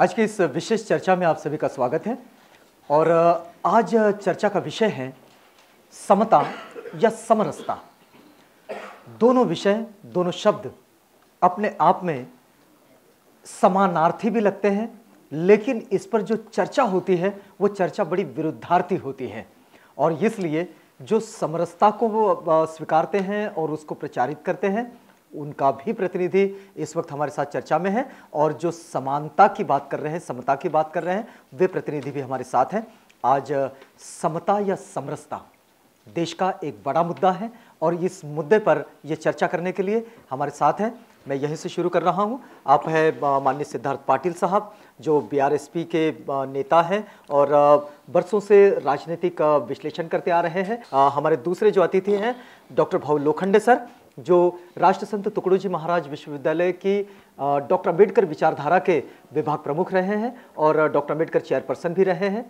आज के इस विशेष चर्चा में आप सभी का स्वागत है और आज चर्चा का विषय है समता या समरसता दोनों विषय दोनों शब्द अपने आप में समानार्थी भी लगते हैं लेकिन इस पर जो चर्चा होती है वो चर्चा बड़ी विरुद्धार्थी होती है और इसलिए जो समरसता को वो स्वीकारते हैं और उसको प्रचारित करते हैं उनका भी प्रतिनिधि इस वक्त हमारे साथ चर्चा में है और जो समानता की बात कर रहे हैं समता की बात कर रहे हैं वे प्रतिनिधि भी हमारे साथ हैं आज समता या समरसता देश का एक बड़ा मुद्दा है और इस मुद्दे पर ये चर्चा करने के लिए हमारे साथ हैं मैं यहीं से शुरू कर रहा हूं आप हैं माननीय सिद्धार्थ पाटिल साहब जो बीआरएसपी के नेता हैं और बरसों से राजनीतिक विश्लेषण करते आ रहे हैं हमारे दूसरे जो अतिथि हैं डॉक्टर भाऊ लोखंडे सर जो राष्ट्र संत जी महाराज विश्वविद्यालय की डॉक्टर अम्बेडकर विचारधारा के विभाग प्रमुख रहे हैं और डॉक्टर अम्बेडकर चेयरपर्सन भी रहे हैं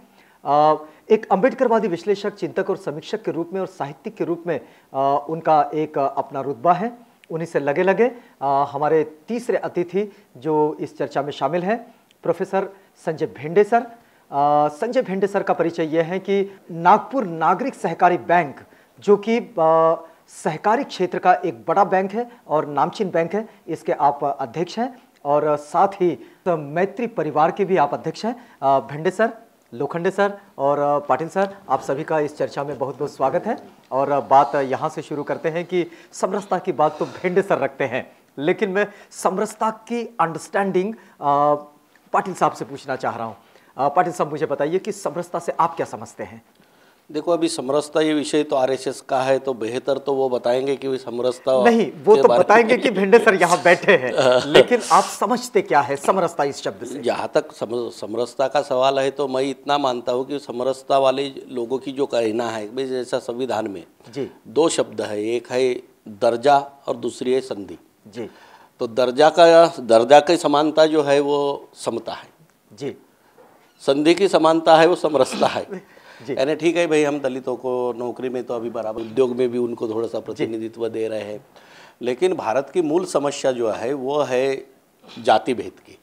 एक अम्बेडकरवादी विश्लेषक चिंतक और समीक्षक के रूप में और साहित्यिक के रूप में उनका एक अपना रुतबा है उन्हीं से लगे लगे हमारे तीसरे अतिथि जो इस चर्चा में शामिल हैं professor Sanjay Bhende sir Sanjay Bhende sir का परिचय यह है कि नागपुर नागरिक सहकारी बैंक जो कि सहकारी क्षेत्र का एक बड़ा बैंक है और नामचीन बैंक है इसके आप अध्यक्ष हैं और साथ ही तो मैत्री परिवार के भी आप अध्यक्ष हैं भंडे सर लोखंडे सर और पाटिल सर आप सभी का इस चर्चा में बहुत बहुत स्वागत है और बात यहाँ से शुरू करते हैं कि समरसता की बात तो भेंडे सर रखते हैं लेकिन मैं समरसता की अंडरस्टैंडिंग पाटिल साहब से पूछना चाह रहा हूँ पाटिल साहब मुझे बताइए कि समरसता से आप क्या समझते हैं देखो अभी समरसता ये विषय तो आरएसएस का है तो बेहतर तो वो बताएंगे कि समरसता नहीं वो तो बताएंगे कि भिंडे सर यहाँ बैठे हैं लेकिन आप समझते क्या है समरसता इस शब्द से जहाँ तक सम, समरसता का सवाल है तो मैं इतना मानता हूँ कि समरसता वाले लोगों की जो कहना है जैसा संविधान में जी दो शब्द है एक है दर्जा और दूसरी है संधि जी तो दर्जा का दर्जा की समानता जो है वो समता है जी संधि की समानता है वो समरसता है यानी ठीक है भाई हम दलितों को नौकरी में तो अभी बराबर उद्योग में भी उनको थोड़ा सा प्रतिनिधित्व दे रहे हैं लेकिन भारत की मूल समस्या जो है वो है जाति भेद की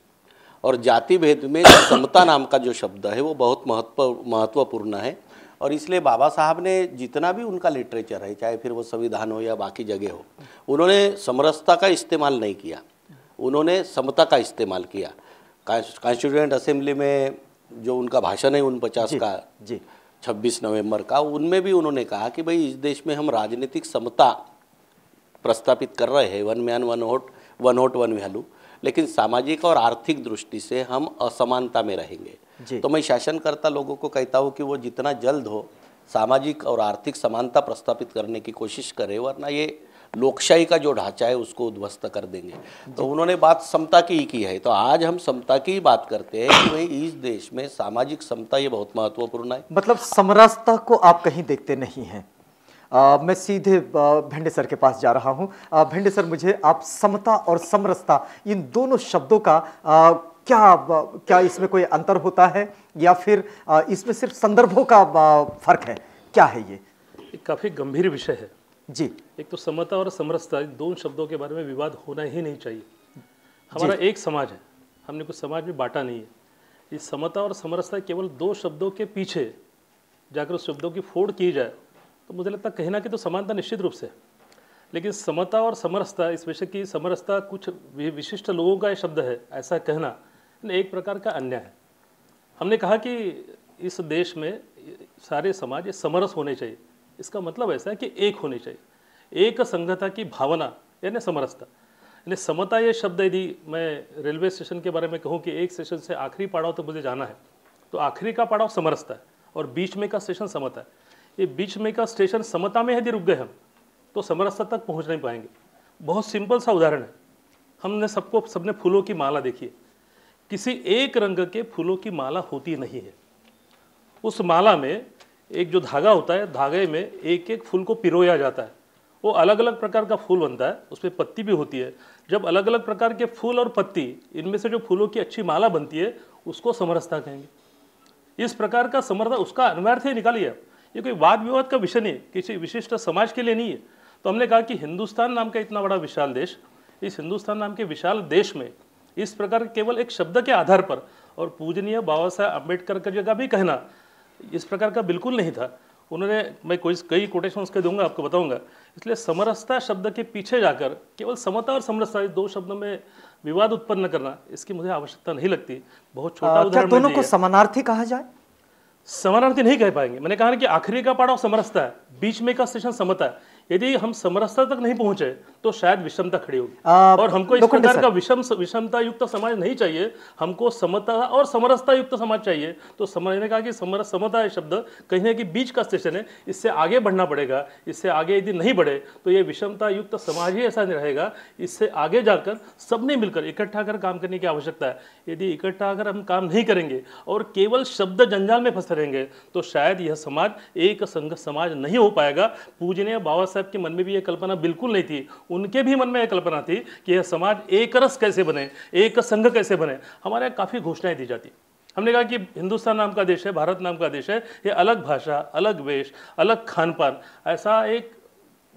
और जाति भेद में समता नाम का जो शब्द है वो बहुत महत्व महत्वपूर्ण है और इसलिए बाबा साहब ने जितना भी उनका लिटरेचर है चाहे फिर वो संविधान हो या बाकी जगह हो उन्होंने समरसता का इस्तेमाल नहीं किया उन्होंने समता का इस्तेमाल किया कॉन्स्टिट्यूंट असेंबली में जो उनका भाषण है उन पचास जी, का जी 26 नवंबर का उनमें भी उन्होंने कहा कि भाई इस देश में हम राजनीतिक समता प्रस्तापित कर रहे हैं one man one vote one vote one value लेकिन सामाजिक और आर्थिक दृष्टि से हम असमानता में रहेंगे तो मैं शासनकर्ता लोगों को कहता हूँ कि वो जितना जल्द हो सामाजिक और आर्थिक समानता प्रस्तापित करने की कोशिश करें वरना ये लोकशाही का जो ढांचा है उसको उध्वस्त कर देंगे तो उन्होंने बात समता की ही की है तो आज हम समता की ही बात करते हैं कि भाई इस देश में सामाजिक समता ये बहुत महत्वपूर्ण है मतलब समरसता को आप कहीं देखते नहीं हैं आ, मैं सीधे भिंडे सर के पास जा रहा हूँ भिंडे सर मुझे आप समता और समरसता इन दोनों शब्दों का आ, क्या क्या इसमें कोई अंतर होता है या फिर इसमें सिर्फ संदर्भों का फर्क है क्या है ये काफ़ी गंभीर विषय है जी एक तो समता और समरसता दोनों शब्दों के बारे में विवाद होना ही नहीं चाहिए हमारा एक समाज है हमने कुछ समाज में बांटा नहीं है ये समता और समरसता केवल दो शब्दों के पीछे जाकर उस शब्दों की फोड़ की जाए तो मुझे लगता है कहना कि तो समानता निश्चित रूप से लेकिन समता और समरसता इस विषय की समरसता कुछ विशिष्ट लोगों का शब्द है ऐसा कहना एक प्रकार का अन्याय है हमने कहा कि इस देश में सारे समाज समरस होने चाहिए इसका मतलब ऐसा है कि एक होनी चाहिए एक संघता की भावना यानी समरसता यानी समता ये शब्द यदि मैं रेलवे स्टेशन के बारे में कहूँ कि एक स्टेशन से आखिरी पड़ाव तो मुझे जाना है तो आखिरी का पड़ाव समरसता है और बीच में का स्टेशन समता है ये बीच में का स्टेशन समता में यदि रुक गए हम तो समरसता तक पहुँच नहीं पाएंगे बहुत सिंपल सा उदाहरण है हमने सबको सबने फूलों की माला देखी है किसी एक रंग के फूलों की माला होती नहीं है उस माला में एक जो धागा होता है धागे में एक एक फूल को पिरोया जाता है वो अलग अलग प्रकार का फूल बनता है उसमें पत्ती भी होती है जब अलग अलग प्रकार के फूल और पत्ती इनमें से जो फूलों की अच्छी माला बनती है उसको समरसता कहेंगे इस प्रकार का समरसता उसका ही निकालिए ये कोई वाद विवाद का विषय नहीं किसी विशिष्ट समाज के लिए नहीं है तो हमने कहा कि हिंदुस्तान नाम का इतना बड़ा विशाल देश इस हिंदुस्तान नाम के विशाल देश में इस प्रकार केवल एक शब्द के आधार पर और पूजनीय बाबा साहेब अम्बेडकर का जगह भी कहना इस प्रकार का बिल्कुल नहीं था उन्होंने मैं कोई कई कोटेशन उसके दूंगा आपको बताऊंगा इसलिए समरसता शब्द के पीछे जाकर केवल समता और समरसता दो शब्द में विवाद उत्पन्न करना इसकी मुझे आवश्यकता नहीं लगती बहुत छोटा अच्छा, उदाहरण दोनों को समानार्थी कहा जाए समानार्थी नहीं कह पाएंगे मैंने कहा कि आखिरी का पाड़ा समरसता है बीच में का सेशन समता है यदि हम समरसता तक नहीं पहुंचे तो शायद विषमता खड़ी होगी और हमको इस प्रकार का विषम विषमता युक्त समाज नहीं चाहिए हमको समता और समरसता युक्त समाज चाहिए तो समझने का कि समर समता शब्द कहीं ना कहीं बीच का स्टेशन है इससे आगे बढ़ना पड़ेगा इससे आगे यदि नहीं बढ़े तो ये विषमता युक्त समाज ही ऐसा रहेगा इससे आगे जाकर सबने मिलकर इकट्ठा कर काम करने की आवश्यकता है यदि इकट्ठा अगर हम काम नहीं करेंगे और केवल शब्द जंजाल में फंसे रहेंगे तो शायद यह समाज एक संघ समाज नहीं हो पाएगा पूजनीय बाबा साहब के मन में भी यह कल्पना बिल्कुल नहीं थी उनके भी मन में यह कल्पना थी कि यह समाज एक रस कैसे बने एक संघ कैसे बने हमारे काफ़ी घोषणाएँ दी जाती हमने कहा कि हिंदुस्तान नाम का देश है भारत नाम का देश है ये अलग भाषा अलग वेश अलग खान पान ऐसा एक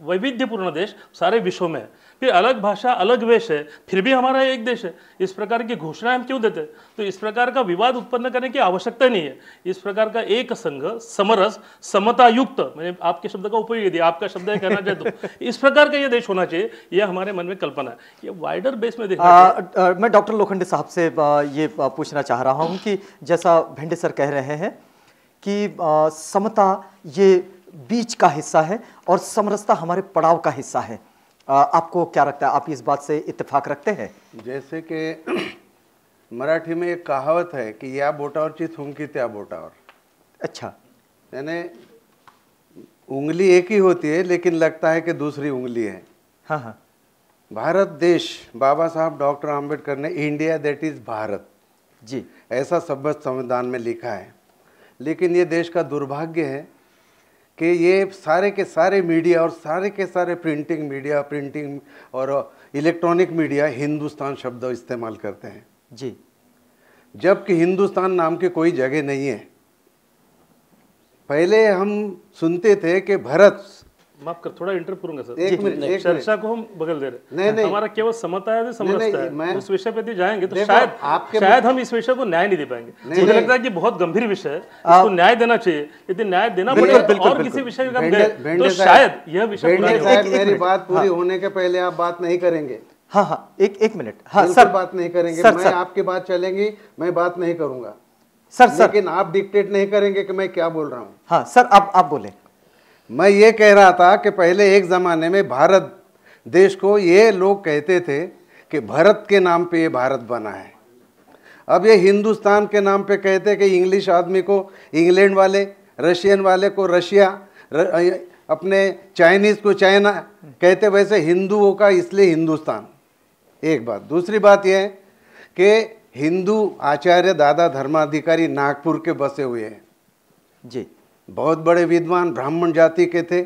वैविध्यपूर्ण देश सारे विश्व में है फिर अलग भाषा अलग वेश है फिर भी हमारा एक देश है इस प्रकार की घोषणा हम क्यों देते तो इस प्रकार का विवाद उत्पन्न करने की आवश्यकता नहीं है इस प्रकार का एक संघ समरस समता युक्त मैंने आपके शब्द का उपयोग दिया आपका शब्द है कहना चाहते तो। इस प्रकार का यह देश होना चाहिए यह हमारे मन में कल्पना है ये वाइडर बेस में देखा मैं डॉक्टर लोखंडे साहब से ये पूछना चाह रहा हूँ कि जैसा भेंडे सर कह रहे हैं कि समता ये बीच का हिस्सा है और समरसता हमारे पड़ाव का हिस्सा है आपको क्या लगता है आप इस बात से इतफाक रखते हैं जैसे कि मराठी में एक कहावत है कि या ची थुंकी त्या बोटावर अच्छा यानी उंगली एक ही होती है लेकिन लगता है कि दूसरी उंगली है हाँ हाँ भारत देश बाबा साहब डॉक्टर आम्बेडकर ने इंडिया देट इज़ भारत जी ऐसा सभ्य संविधान में लिखा है लेकिन ये देश का दुर्भाग्य है कि ये सारे के सारे मीडिया और सारे के सारे प्रिंटिंग मीडिया प्रिंटिंग और इलेक्ट्रॉनिक मीडिया हिंदुस्तान शब्द इस्तेमाल करते हैं जी जबकि हिंदुस्तान नाम की कोई जगह नहीं है पहले हम सुनते थे कि भारत माफ कर थोड़ा इंटर करूंगा सर एक मिनट चर्चा को हम बगल दे रहे नहीं नहीं हमारा केवल समता है समरसता है उस विषय पे जाएंगे तो शायद आपके शायद हम इस विषय को न्याय नहीं दे पाएंगे मुझे लगता है कि बहुत गंभीर विषय है इसको न्याय देना चाहिए यदि न्याय देना पड़े और किसी विषय का तो शायद यह विषय मेरी बात पूरी हाँ। होने के पहले आप बात नहीं करेंगे हाँ हाँ एक एक मिनट हाँ सर बात नहीं करेंगे सर, मैं सर, आपकी बात चलेंगे मैं बात नहीं करूंगा सर सर लेकिन आप डिक्टेट नहीं करेंगे कि मैं क्या बोल रहा हूँ हाँ सर आप आप बोले मैं ये कह रहा था कि पहले एक ज़माने में भारत देश को ये लोग कहते थे कि भारत के नाम पे ये भारत बना है अब ये हिंदुस्तान के नाम पे कहते कि इंग्लिश आदमी को इंग्लैंड वाले रशियन वाले को रशिया र, अपने चाइनीज़ को चाइना कहते वैसे हिंदुओं का इसलिए हिंदुस्तान एक बात दूसरी बात यह है कि हिंदू आचार्य दादा धर्माधिकारी नागपुर के बसे हुए हैं जी बहुत बड़े विद्वान ब्राह्मण जाति के थे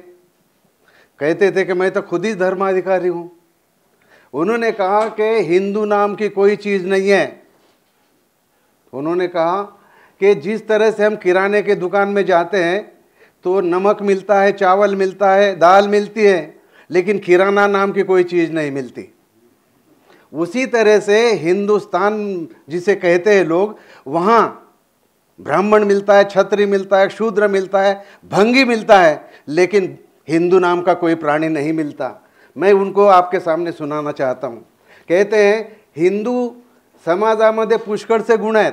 कहते थे कि मैं तो खुद ही धर्माधिकारी हूँ उन्होंने कहा कि हिंदू नाम की कोई चीज़ नहीं है उन्होंने कहा कि जिस तरह से हम किराने के दुकान में जाते हैं तो नमक मिलता है चावल मिलता है दाल मिलती है लेकिन किराना नाम की कोई चीज़ नहीं मिलती उसी तरह से हिंदुस्तान जिसे कहते हैं लोग वहाँ ब्राह्मण मिलता है छत्री मिलता है शूद्र मिलता है भंगी मिलता है लेकिन हिंदू नाम का कोई प्राणी नहीं मिलता मैं उनको आपके सामने सुनाना चाहता हूँ कहते हैं हिंदू समाजामध्ये पुष्कळचे गुण आहेत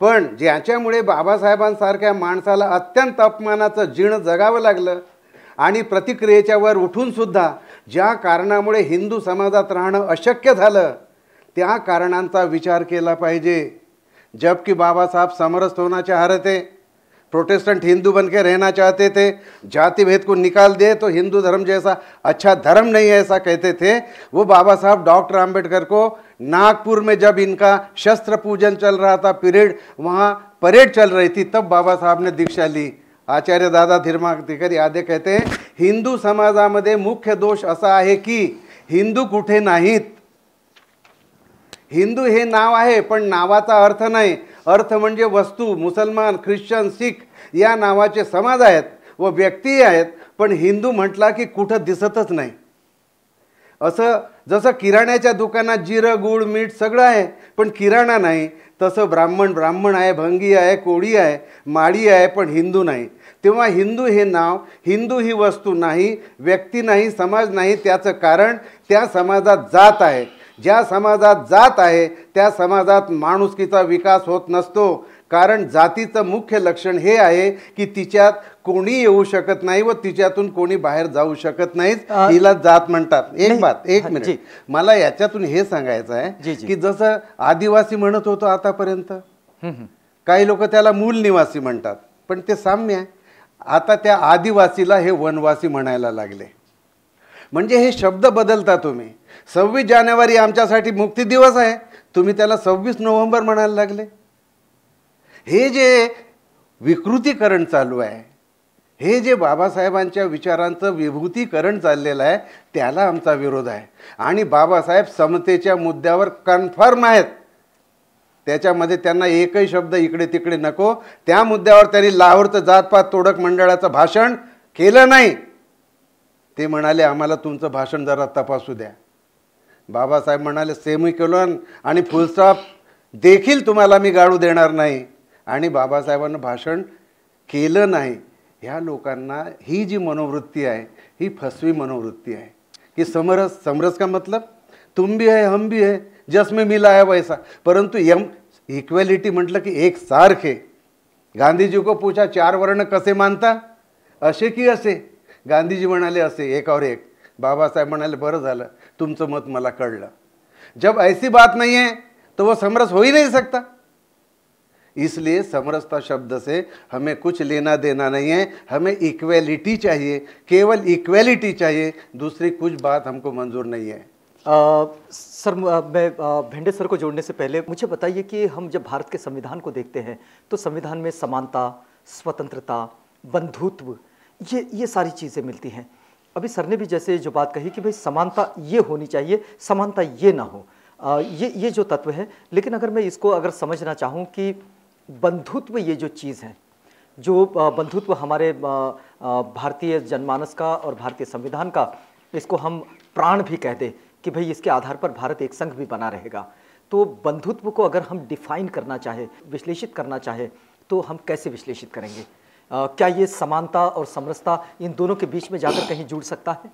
पण ज्याच्यामुळे बाबासाहेबांसारख्या माणसाला अत्यंत अपमानाचं जीण जगावं लागलं आणि प्रतिक्रियेच्या वर उठूनसुद्धा ज्या कारणामुळे हिंदू समाजात राहणं अशक्य झालं त्या कारणांचा विचार केला पाहिजे जबकि बाबा साहब समरस होना चाह रहे थे प्रोटेस्टेंट हिंदू बन के रहना चाहते थे जाति भेद को निकाल दे तो हिंदू धर्म जैसा अच्छा धर्म नहीं है ऐसा कहते थे वो बाबा साहब डॉक्टर आम्बेडकर को नागपुर में जब इनका शस्त्र पूजन चल रहा था पीरियड वहाँ परेड चल रही थी तब बाबा साहब ने दीक्षा ली आचार्य दादा धीरमा दिखर यादे कहते हैं हिंदू समाजा मुख्य दोष असा है कि हिंदू कुठे नहीं हिंदू हे नाव आहे पण नावाचा अर्थ नाही अर्थ म्हणजे वस्तू मुसलमान ख्रिश्चन सिख या नावाचे समाज आहेत व व्यक्तीही आहेत पण हिंदू म्हटला की कुठं दिसतच नाही असं जसं किराण्याच्या दुकानात जिरं गूळ मीठ सगळं आहे पण किराणा नाही तसं ब्राह्मण ब्राह्मण आहे भंगी आहे कोळी आहे माळी आहे पण हिंदू नाही तेव्हा हिंदू हे नाव हिंदू ही वस्तू नाही व्यक्ती नाही समाज नाही त्याचं कारण त्या समाजात जात आहे ज्या समाजात जात आहे त्या समाजात माणुसकीचा विकास होत नसतो कारण जातीचं मुख्य लक्षण हे आहे की तिच्यात कोणी येऊ शकत नाही व तिच्यातून कोणी बाहेर जाऊ शकत नाही तिला जात म्हणतात एक बात एक मिनिट मला याच्यातून हे सांगायचं आहे की जसं आदिवासी म्हणत होतो आतापर्यंत काही लोक त्याला मूल निवासी म्हणतात पण ते साम्य आहे आता त्या आदिवासीला हे वनवासी म्हणायला लागले म्हणजे हे शब्द बदलता तुम्ही सव्वीस जानेवारी आमच्यासाठी मुक्ती दिवस आहे तुम्ही त्याला सव्वीस नोव्हेंबर म्हणायला लागले हे जे विकृतीकरण चालू आहे हे जे बाबासाहेबांच्या विचारांचं विभूतीकरण चाललेलं आहे त्याला आमचा विरोध आहे आणि बाबासाहेब समतेच्या मुद्द्यावर कन्फर्म आहेत त्याच्यामध्ये त्यांना एकही शब्द इकडे तिकडे नको त्या मुद्द्यावर त्यांनी लाहोरचं जातपात तोडक मंडळाचं भाषण केलं नाही ते म्हणाले आम्हाला तुमचं भाषण जरा तपासू द्या बाबासाहेब म्हणाले केलं आणि फुलस्टॉप देखील तुम्हाला मी गाडू देणार नाही आणि बाबासाहेबांना भाषण केलं नाही ह्या लोकांना ही जी मनोवृत्ती आहे ही फसवी मनोवृत्ती आहे की समरस समरस का मतलब तुम भी है हम भी है जस में मी लाया वैसा परंतु यम इक्वेलिटी म्हटलं की एक सारखे गांधीजी को पूछा चार वर्ण कसे मानता असे की असे गांधीजी म्हणाले असे एक और एक बाबा साहब मनाल बर तुमचं मत मला कळलं जब ऐसी बात नहीं है तो वो समरस हो ही नहीं सकता इसलिए समरसता शब्द से हमें कुछ लेना देना नहीं है हमें इक्वेलिटी चाहिए केवल इक्वेलिटी चाहिए दूसरी कुछ बात हमको मंजूर नहीं है आ, सर मैं भेंडे सर को जोड़ने से पहले मुझे बताइए कि हम जब भारत के संविधान को देखते हैं तो संविधान में समानता स्वतंत्रता बंधुत्व ये ये सारी चीज़ें मिलती हैं अभी सर ने भी जैसे जो बात कही कि भाई समानता ये होनी चाहिए समानता ये ना हो आ, ये ये जो तत्व है लेकिन अगर मैं इसको अगर समझना चाहूँ कि बंधुत्व ये जो चीज़ है जो बंधुत्व हमारे भारतीय जनमानस का और भारतीय संविधान का इसको हम प्राण भी कह दें कि भाई इसके आधार पर भारत एक संघ भी बना रहेगा तो बंधुत्व को अगर हम डिफाइन करना चाहें विश्लेषित करना चाहें तो हम कैसे विश्लेषित करेंगे क्या ये समानता और समरसता इन दोनों के बीच में जाकर कहीं जुड़ सकता है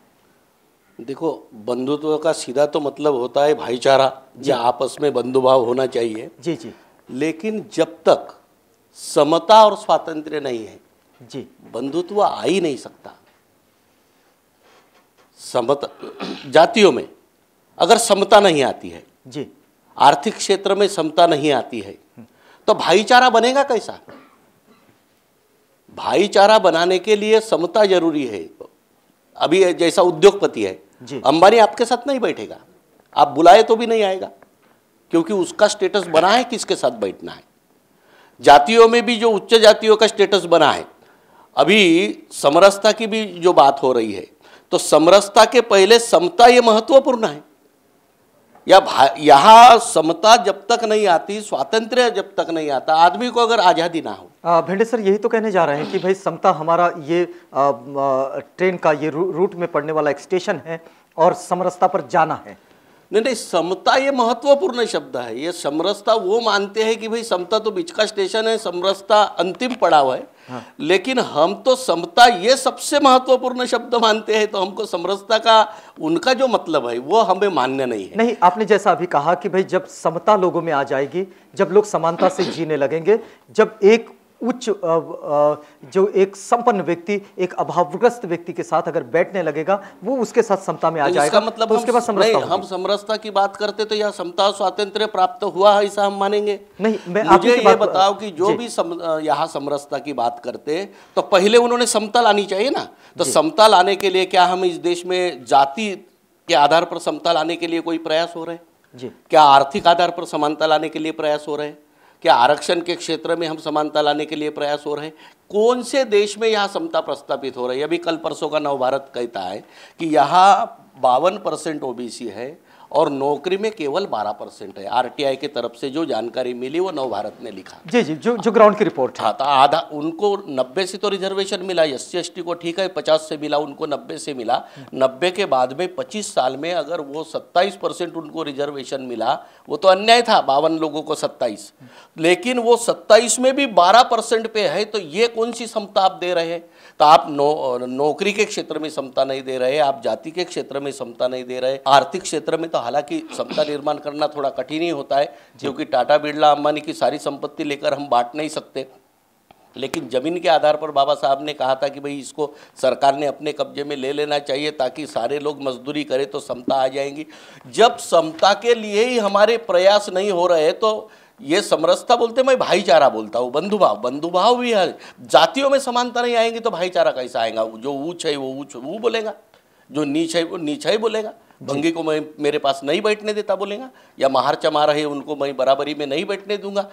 देखो बंधुत्व का सीधा तो मतलब होता है भाईचारा या आपस में बंधुभाव होना चाहिए जी जी लेकिन जब तक समता और स्वातंत्र नहीं है जी बंधुत्व आ ही नहीं सकता समता जातियों में अगर समता नहीं आती है जी आर्थिक क्षेत्र में समता नहीं आती है हम्म। तो भाईचारा बनेगा कैसा भाईचारा बनाने के लिए समता जरूरी है अभी जैसा उद्योगपति है अंबानी आपके साथ नहीं बैठेगा आप बुलाए तो भी नहीं आएगा क्योंकि उसका स्टेटस बना है किसके साथ बैठना है जातियों में भी जो उच्च जातियों का स्टेटस बना है अभी समरसता की भी जो बात हो रही है तो समरसता के पहले समता ये महत्वपूर्ण है या यहाँ समता जब तक नहीं आती स्वातंत्र जब तक नहीं आता आदमी को अगर आज़ादी ना हो भेंडे सर यही तो कहने जा रहे हैं कि भाई समता हमारा ये आ, आ, ट्रेन का ये रू, रूट में पड़ने वाला एक स्टेशन है और समरसता पर जाना है नहीं नहीं समता ये महत्वपूर्ण शब्द है ये समरसता वो मानते हैं कि भाई समता तो बीच का स्टेशन है समरसता अंतिम पड़ाव है हाँ। लेकिन हम तो समता ये सबसे महत्वपूर्ण शब्द मानते हैं तो हमको समरसता का उनका जो मतलब है वो हमें मान्य नहीं है नहीं आपने जैसा अभी कहा कि भाई जब समता लोगों में आ जाएगी जब लोग समानता से जीने लगेंगे जब एक उच्च जो एक संपन्न व्यक्ति एक अभावग्रस्त व्यक्ति के साथ अगर बैठने लगेगा वो उसके साथ समता में आ तो जाएगा मतलब तो उसके पास समरसता हम समरसता की बात करते तो यह समता स्वातंत्र प्राप्त हुआ है ऐसा हम मानेंगे नहीं मैं मुझे ये बताओ कि जो भी सम, यहाँ समरसता की बात करते तो पहले उन्होंने समता लानी चाहिए ना तो समता लाने के लिए क्या हम इस देश में जाति के आधार पर समता लाने के लिए कोई प्रयास हो रहे हैं जी क्या आर्थिक आधार पर समानता लाने के लिए प्रयास हो रहे हैं क्या आरक्षण के क्षेत्र में हम समानता लाने के लिए प्रयास हो रहे हैं कौन से देश में यह समता प्रस्तापित हो रही है अभी कल परसों का नवभारत कहता है कि यहाँ बावन परसेंट ओ है और नौकरी में केवल 12 परसेंट है आरटीआई की तरफ से जो जानकारी मिली वो नवभारत ने लिखा जी जी जो जो ग्राउंड की रिपोर्ट था हाँ, तो आधा उनको 90 से तो रिजर्वेशन मिला एस सी को ठीक है 50 से मिला उनको 90 से मिला 90 के बाद में 25 साल में अगर वो 27 परसेंट उनको रिजर्वेशन मिला वो तो अन्याय था बावन लोगों को सत्ताईस लेकिन वो सत्ताईस में भी बारह परसेंट पे है तो ये कौन सी क्षमता आप दे रहे तो आप नौकरी के क्षेत्र में क्षमता नहीं दे रहे आप जाति के क्षेत्र में क्षमता नहीं दे रहे आर्थिक क्षेत्र में तो का हालांकि क्षमता निर्माण करना थोड़ा कठिन ही होता है क्योंकि टाटा बिरला अंबानी की सारी संपत्ति लेकर हम बांट नहीं सकते लेकिन ज़मीन के आधार पर बाबा साहब ने कहा था कि भाई इसको सरकार ने अपने कब्जे में ले लेना चाहिए ताकि सारे लोग मजदूरी करें तो समता आ जाएंगी जब समता के लिए ही हमारे प्रयास नहीं हो रहे तो ये समरसता बोलते मैं भाईचारा बोलता हूँ बंधुभाव बंधुभाव भी है जातियों में समानता नहीं आएंगी तो भाईचारा कैसा आएगा जो ऊँच है वो ऊँच वो बोलेगा जो नीच है वो नीच ही बोलेगा भंगी को मैं मेरे पास नहीं बैठने देता बोलेगा या महार चमा रहे उनको मैं बराबरी में नहीं बैठने दूंगा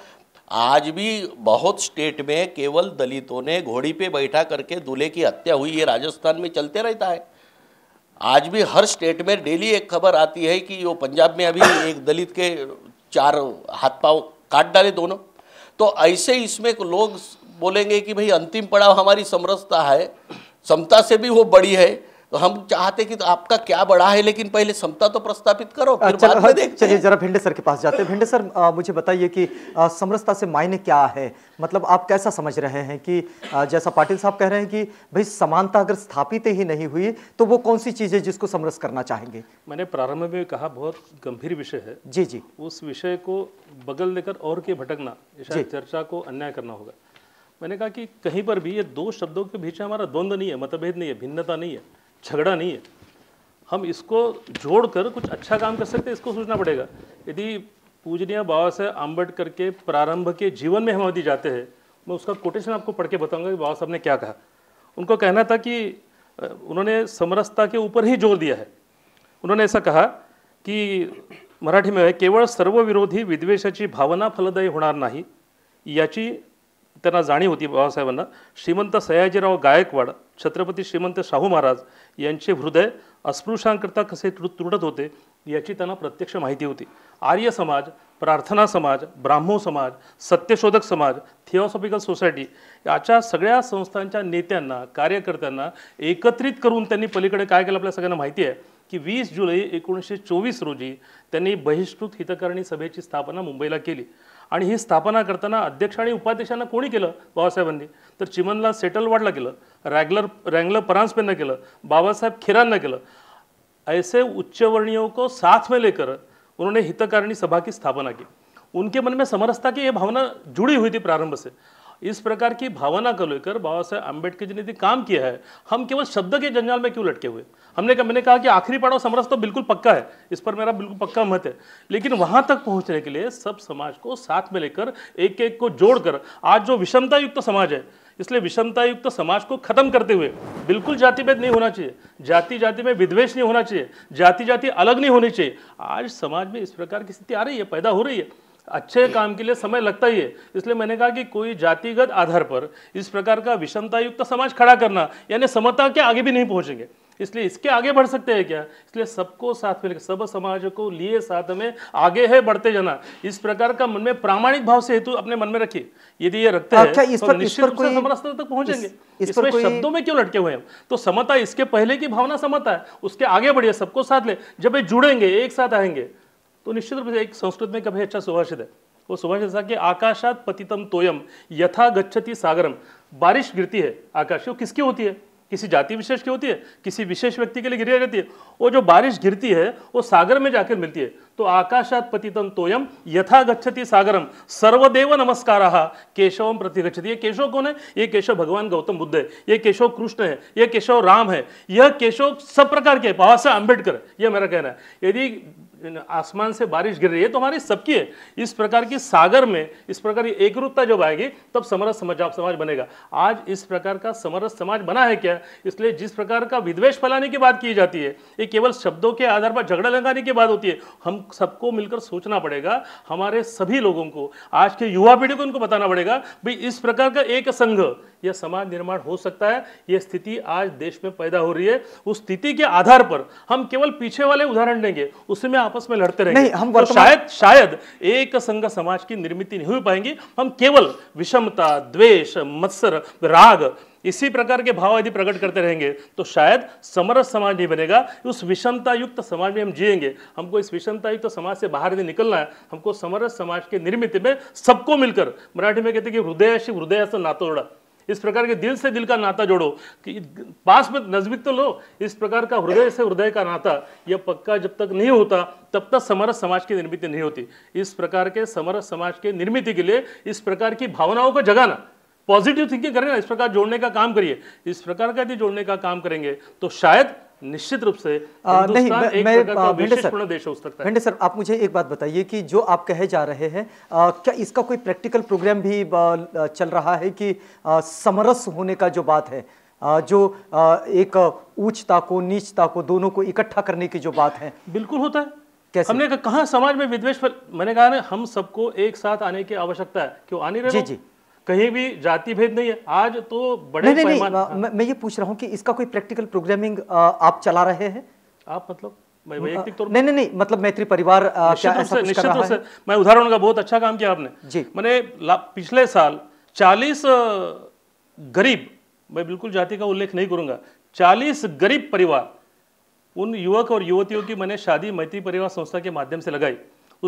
आज भी बहुत स्टेट में केवल दलितों ने घोड़ी पे बैठा करके दूल्हे की हत्या हुई है राजस्थान में चलते रहता है आज भी हर स्टेट में डेली एक खबर आती है कि वो पंजाब में अभी एक दलित के चार हाथ पाँव काट डाले दोनों तो ऐसे इसमें लोग बोलेंगे कि भाई अंतिम पड़ाव हमारी समरसता है समता से भी वो बड़ी है तो हम चाहते कि तो आपका क्या बड़ा है लेकिन पहले समता तो प्रस्तापित करो अच्छा, हाँ, चलिए जरा भिंडे सर के पास जाते हैं भिंडे सर आ, मुझे बताइए कि समरसता से मायने क्या है मतलब आप कैसा समझ रहे हैं कि आ, जैसा पाटिल साहब कह रहे हैं कि भाई समानता अगर स्थापित ही नहीं हुई तो वो कौन सी चीज़ है जिसको समरस करना चाहेंगे मैंने प्रारंभ में कहा बहुत गंभीर विषय है जी जी उस विषय को बगल देकर और के भटकना चर्चा को अन्याय करना होगा मैंने कहा कि कहीं पर भी ये दो शब्दों के बीच हमारा द्वंद्व नहीं है मतभेद नहीं है भिन्नता नहीं है झगड़ा नहीं है हम इसको जोड़कर कुछ अच्छा काम कर सकते हैं इसको सोचना पड़ेगा यदि पूजनीय बाबा साहेब आम्बेडकर के प्रारंभ के जीवन में हम यदि जाते हैं मैं उसका कोटेशन आपको पढ़ के बताऊंगा कि बाबा साहब ने क्या कहा उनको कहना था कि उन्होंने समरसता के ऊपर ही जोर दिया है उन्होंने ऐसा कहा कि मराठी में केवल सर्व विरोधी विद्वेषाची भावना फलदायी होणार नाही याची त्यांना जाणीव होती बाबासाहेबांना श्रीमंत सयाजीराव गायकवाड छत्रपती श्रीमंत शाहू महाराज यांचे हृदय अस्पृश्यांकरता कसे तुट तुटत होते याची त्यांना प्रत्यक्ष माहिती होती आर्य समाज प्रार्थना समाज ब्राह्मो समाज सत्यशोधक समाज थिओसॉफिकल सोसायटी याच्या सगळ्या संस्थांच्या नेत्यांना कार्यकर्त्यांना एकत्रित करून त्यांनी पलीकडे काय केलं आपल्या सगळ्यांना माहिती आहे की वीस जुलै एकोणीसशे चोवीस रोजी त्यांनी बहिष्कृत हितकारणी सभेची स्थापना मुंबईला केली आणि ही स्थापना करताना अध्यक्ष आणि उपाध्यक्षांना कोणी केलं बाबासाहेबांनी तर चिमनला सेटलवाडला केलं रॅगलर रँगलर परांजपेंना केलं बाबासाहेब खिरांना केलं ऐसे उच्चवर्णीयो को साथ में लेकर उन्होंने हितकारिणी सभा की स्थापना की उनके मन में समरसता की ये भावना जुड़ी हुई थी प्रारंभ से इस प्रकार की भावना को लेकर बाबा साहेब अम्बेडकर जी ने यदि काम किया है हम केवल शब्द के जंजाल में क्यों लटके हुए हमने कहा मैंने कहा कि आखिरी पड़ाव समरस तो बिल्कुल पक्का है इस पर मेरा बिल्कुल पक्का मत है लेकिन वहाँ तक पहुँचने के लिए सब समाज को साथ में लेकर एक एक को जोड़कर आज जो विषमता युक्त तो समाज है इसलिए विषमता युक्त तो समाज को खत्म करते हुए बिल्कुल जाति भेद नहीं होना चाहिए जाति जाति में विद्वेष नहीं होना चाहिए जाति जाति अलग नहीं होनी चाहिए आज समाज में इस प्रकार की स्थिति आ रही है पैदा हो रही है अच्छे काम के लिए समय लगता ही है इसलिए मैंने कहा कि कोई जातिगत आधार पर इस प्रकार का विषमता युक्त समाज खड़ा करना यानी समता के आगे भी नहीं पहुंचेंगे इसलिए इसके आगे बढ़ सकते हैं क्या इसलिए सबको साथ मिलकर सब समाज को लिए साथ में आगे है बढ़ते जाना इस प्रकार का मन में प्रामाणिक भाव से हेतु अपने मन में रखिए यदि ये रखते हैं अच्छा, इस तो निश्चित रूप से समरसता तक पहुंचेंगे इस, इस, इसमें कोई... शब्दों में क्यों लटके हुए हैं तो समता इसके पहले की भावना समता है उसके आगे बढ़िए सबको साथ ले जब ये जुड़ेंगे एक साथ आएंगे तो निश्चित रूप से एक संस्कृत में कभी अच्छा सुभाषित है वो सुभाषित था कि आकाशात पतितम तोयम यथा गच्छति सागरम बारिश गिरती है आकाश वो किसकी होती है किसी जाति विशेष की होती है किसी विशेष व्यक्ति के लिए गिरी जाती है वो जो बारिश गिरती है वो सागर में जाकर मिलती है तो आकाशात पतितम तोयम यथा गच्छति सागरम सर्वदेव नमस्कार केशव प्रति गच्छति ये केशव कौन है ये केशव भगवान गौतम बुद्ध है ये केशव कृष्ण है ये केशव राम है यह केशव सब प्रकार के बाबा साहब अम्बेडकर यह मेरा कहना है यदि आसमान से बारिश गिर रही है तो हमारी सबकी है इस प्रकार की सागर में इस प्रकार की एकरूपता जब आएगी तब समरस समाज समाज बनेगा आज इस प्रकार का समरस समाज बना है क्या इसलिए जिस प्रकार का विद्वेश फैलाने की बात की जाती है ये केवल शब्दों के आधार पर झगड़ा लगाने की बात होती है हम सबको मिलकर सोचना पड़ेगा हमारे सभी लोगों को आज के युवा पीढ़ी को उनको बताना पड़ेगा भाई इस प्रकार का एक संघ या समाज निर्माण हो सकता है यह स्थिति आज देश में पैदा हो रही है उस स्थिति के आधार पर हम केवल पीछे वाले उदाहरण देंगे उससे में आपस में लड़ते रहेंगे हम तो शायद शायद एक संघ समाज की निर्मित नहीं हो पाएंगे हम केवल विषमता द्वेष मत्सर राग इसी प्रकार के भाव यदि प्रकट करते रहेंगे तो शायद समरस समाज नहीं बनेगा उस विषमता युक्त समाज में हम जिएंगे हमको इस विषमता युक्त समाज से बाहर यदि निकलना है हमको समरस समाज के निर्मित में सबको मिलकर मराठी में कहते हैं कि हृदय से हृदय से नाता जोड़ा इस प्रकार के दिल से दिल का नाता जोड़ो कि पास में नजदीक तो लो इस प्रकार का हृदय से हृदय का नाता यह पक्का जब तक नहीं होता तब तक समरस समाज की निर्मित नहीं होती इस प्रकार के समरस समाज के निर्मित के लिए इस प्रकार की भावनाओं को जगाना पॉजिटिव थिंकिंग करें ना इस प्रकार जोड़ने का काम करिए इस प्रकार का यदि जोड़ने का काम करेंगे तो शायद निश्चित रूप से आ, नहीं मैं, मैं भेंडे सर देश हो सकता है सर आप मुझे एक बात बताइए कि जो आप कहे जा रहे हैं क्या इसका कोई प्रैक्टिकल प्रोग्राम भी चल रहा है कि समरस होने का जो बात है जो एक ऊंचता को नीचता को दोनों को इकट्ठा करने की जो बात है बिल्कुल होता है कैसे? हमने कहा समाज में विद्वेश मैंने कहा ना हम सबको एक साथ आने की आवश्यकता है क्यों आने रहे जी जी कहीं भी जाति भेद नहीं है आज तो बड़े नहीं, नहीं, नहीं, मैं, मैं ये पूछ रहा हूँ कि इसका कोई प्रैक्टिकल प्रोग्रामिंग आप चला रहे हैं आप मतलब नहीं नहीं नहीं मतलब मैत्री परिवार निश्चित रूप से मैं उदाहरण का बहुत अच्छा काम किया आपने जी मैंने पिछले साल 40 गरीब मैं बिल्कुल जाति का उल्लेख नहीं करूंगा 40 गरीब परिवार उन युवक और युवतियों की मैंने शादी मैत्री परिवार संस्था के माध्यम से लगाई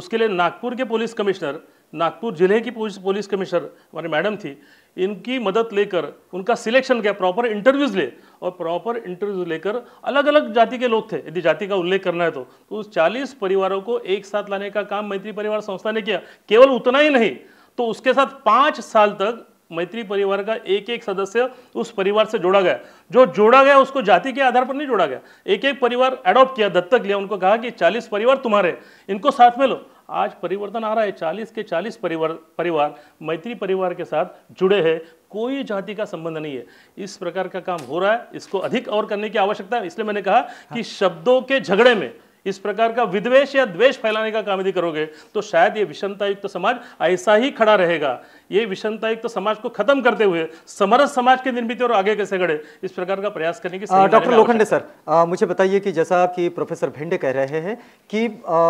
उसके लिए नागपुर के पुलिस कमिश्नर नागपुर जिले की पुलिस कमिश्नर हमारी मैडम थी इनकी मदद लेकर उनका सिलेक्शन किया प्रॉपर इंटरव्यूज ले और प्रॉपर इंटरव्यूज लेकर अलग अलग जाति के लोग थे यदि जाति का उल्लेख करना है तो, तो उस 40 परिवारों को एक साथ लाने का काम मैत्री परिवार संस्था ने किया केवल उतना ही नहीं तो उसके साथ पाँच साल तक मैत्री परिवार का एक एक सदस्य उस परिवार से जोड़ा गया जो जोड़ा गया उसको जाति के आधार पर नहीं जोड़ा गया एक एक परिवार एडॉप्ट किया दत्तक लिया उनको कहा कि 40 परिवार तुम्हारे इनको साथ में लो आज परिवर्तन आ रहा है चालीस के चालीस परिवार परिवार मैत्री परिवार के साथ जुड़े हैं कोई जाति का संबंध नहीं है इस प्रकार का काम हो रहा है इसको अधिक और करने की आवश्यकता है इसलिए मैंने कहा हाँ। कि शब्दों के झगड़े में इस प्रकार का विद्वेश या द्वेष फैलाने का काम यदि करोगे तो शायद ये विषमतायुक्त तो समाज ऐसा ही खड़ा रहेगा ये विषमतायुक्त तो समाज को खत्म करते हुए समरस समाज के निर्मित और आगे कैसे गड़े इस प्रकार का प्रयास करने की डॉक्टर लोखंडे सर आ, मुझे बताइए कि जैसा कि प्रोफेसर भिंडे कह रहे हैं कि आ,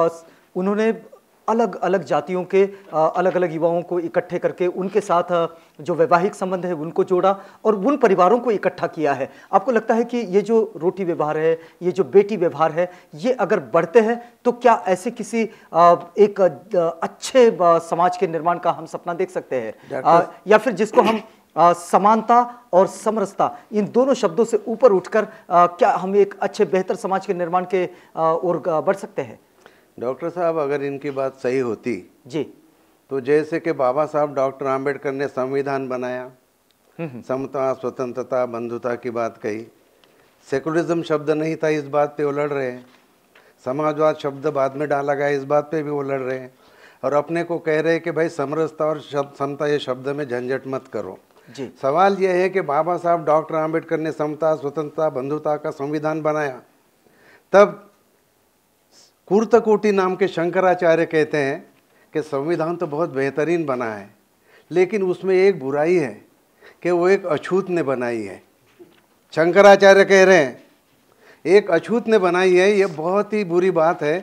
उन्होंने अलग अलग जातियों के अलग अलग युवाओं को इकट्ठे करके उनके साथ जो वैवाहिक संबंध है उनको जोड़ा और उन परिवारों को इकट्ठा किया है आपको लगता है कि ये जो रोटी व्यवहार है ये जो बेटी व्यवहार है ये अगर बढ़ते हैं तो क्या ऐसे किसी एक अच्छे समाज के निर्माण का हम सपना देख सकते हैं या फिर जिसको हम आ, समानता और समरसता इन दोनों शब्दों से ऊपर उठकर क्या हम एक अच्छे बेहतर समाज के निर्माण के ओर बढ़ सकते हैं डॉक्टर साहब अगर इनकी बात सही होती जी तो जैसे कि बाबा साहब डॉक्टर आम्बेडकर ने संविधान बनाया हम्म, हम्म। समता स्वतंत्रता बंधुता की बात कही सेकुलरिज्म शब्द नहीं था इस बात पे वो लड़ रहे हैं समाजवाद शब्द बाद में डाला गया इस बात पे भी वो लड़ रहे हैं और अपने को कह रहे हैं कि भाई समरसता और समता ये शब्द में झंझट मत करो जी सवाल यह है कि बाबा साहब डॉक्टर आम्बेडकर ने समता स्वतंत्रता बंधुता का संविधान बनाया तब कुर्तकोटी नाम के शंकराचार्य कहते हैं कि संविधान तो बहुत बेहतरीन बना है लेकिन उसमें एक बुराई है कि वो एक अछूत ने बनाई है शंकराचार्य कह रहे हैं एक अछूत ने बनाई है ये बहुत ही बुरी बात है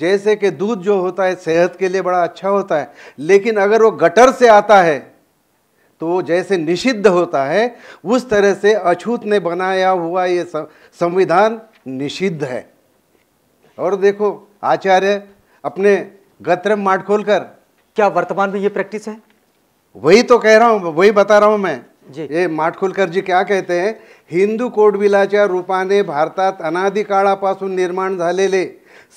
जैसे कि दूध जो होता है सेहत के लिए बड़ा अच्छा होता है लेकिन अगर वो गटर से आता है तो जैसे निषिद्ध होता है उस तरह से अछूत ने बनाया हुआ ये संविधान निषिद्ध है और देखो आचार्य अपने गत्रम माट खोल क्या वर्तमान में ये प्रैक्टिस है वही तो कह रहा हूँ वही बता रहा हूँ मैं जी हे माटखोलकर जी क्या कहते हैं हिंदू कोडविलाच्या रूपाने भारतात अनादी निर्माण झालेले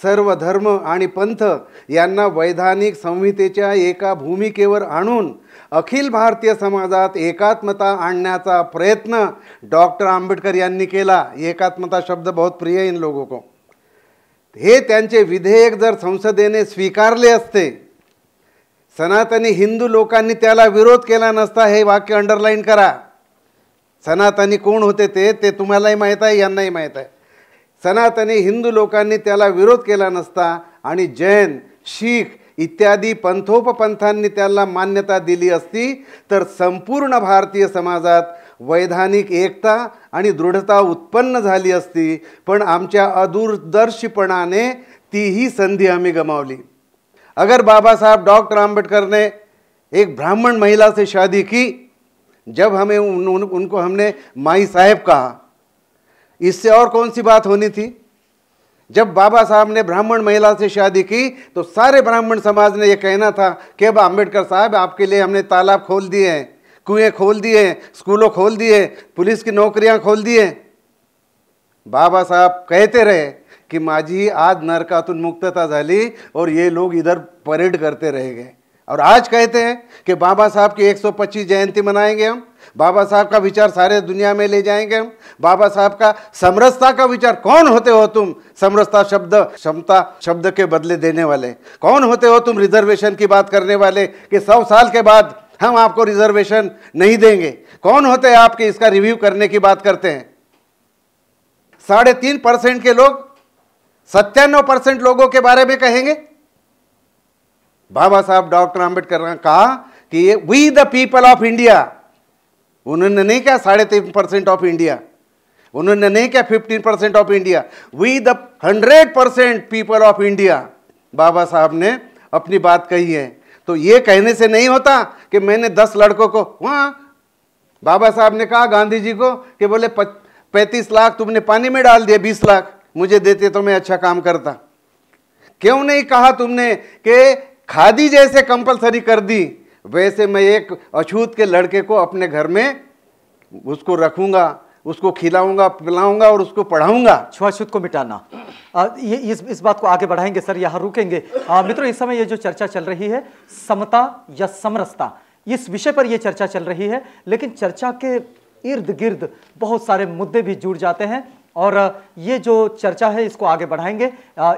सर्व धर्म आणि पंथ यांना वैधानिक संहितेच्या एका भूमिकेवर आणून अखिल भारतीय समाजात एकात्मता आणण्याचा प्रयत्न डॉक्टर आंबेडकर यांनी केला एकात्मता शब्द बहुत प्रिय इन लोगों को हे त्यांचे विधेयक जर संसदेने स्वीकारले असते सनातनी हिंदू लोकांनी त्याला विरोध केला नसता हे वाक्य अंडरलाईन करा सनातनी कोण होते ते ते तुम्हालाही माहीत आहे यांनाही माहीत आहे सनातनी हिंदू लोकांनी त्याला विरोध केला नसता आणि जैन शीख इत्यादी पंथोपपंथांनी त्याला मान्यता दिली असती तर संपूर्ण भारतीय समाजात वैधानिक एकता आणि दृढता उत्पन्न झाली असती पण आमच्या अदूरदर्शीपणाने तीही संधी आम्ही गमावली अगर बाबा साहब डॉक्टर आंबेडकर ने एक ब्राह्मण महिला से शादी की जब हमें उन, उन, उनको हमने माई साहेब कहा इससे और कौन सी बात होनी थी जब बाबा साहब ने ब्राह्मण महिला से शादी की तो सारे ब्राह्मण समाज ने यह कहना था कि अब आम्बेडकर साहब आपके लिए हमने तालाब खोल दिए हैं कुएं खोल दिए स्कूलों खोल दिए पुलिस की नौकरियां खोल दिए बाबा साहब कहते रहे कि माझी आज नरकातुन मुक्तता झाली और ये लोग इधर परेड करते रह गए और आज कहते हैं कि बाबा साहब की 125 जयंती मनाएंगे हम बाबा साहब का विचार सारे दुनिया में ले जाएंगे हम बाबा साहब का समरसता का विचार कौन होते हो तुम समरसता शब्द क्षमता शब्द के बदले देने वाले कौन होते हो तुम रिजर्वेशन की बात करने वाले कि सौ साल के बाद हम आपको रिजर्वेशन नहीं देंगे कौन होते हैं आपके इसका रिव्यू करने की बात करते हैं साढ़े तीन परसेंट के लोग सत्तानवे परसेंट लोगों के बारे में कहेंगे बाबा साहब डॉक्टर आंबेडकर ने कहा कि we the people of India उन्होंने नहीं कहा साढ़े तीन परसेंट ऑफ इंडिया उन्होंने नहीं कहा fifteen percent of India we the hundred percent people of India Baba Saheb ने अपनी बात कही है तो ये कहने से नहीं होता कि मैंने दस लड़कों को वहाँ बाबा साहब ने कहा गांधी जी को कि बोले पैंतीस लाख तुमने पानी में डाल दिए बीस लाख मुझे देते तो मैं अच्छा काम करता क्यों नहीं कहा तुमने कि खादी जैसे कंपलसरी कर दी वैसे मैं एक अछूत के लड़के को अपने घर में उसको रखूँगा उसको खिलाऊंगा पिलाऊंगा और उसको पढ़ाऊंगा छुआछूत को मिटाना आ, ये इस इस बात को आगे बढ़ाएंगे सर यहाँ रुकेंगे मित्रों इस समय ये जो चर्चा चल रही है समता या समरसता इस विषय पर यह चर्चा चल रही है लेकिन चर्चा के इर्द गिर्द बहुत सारे मुद्दे भी जुड़ जाते हैं और ये जो चर्चा है इसको आगे बढ़ाएंगे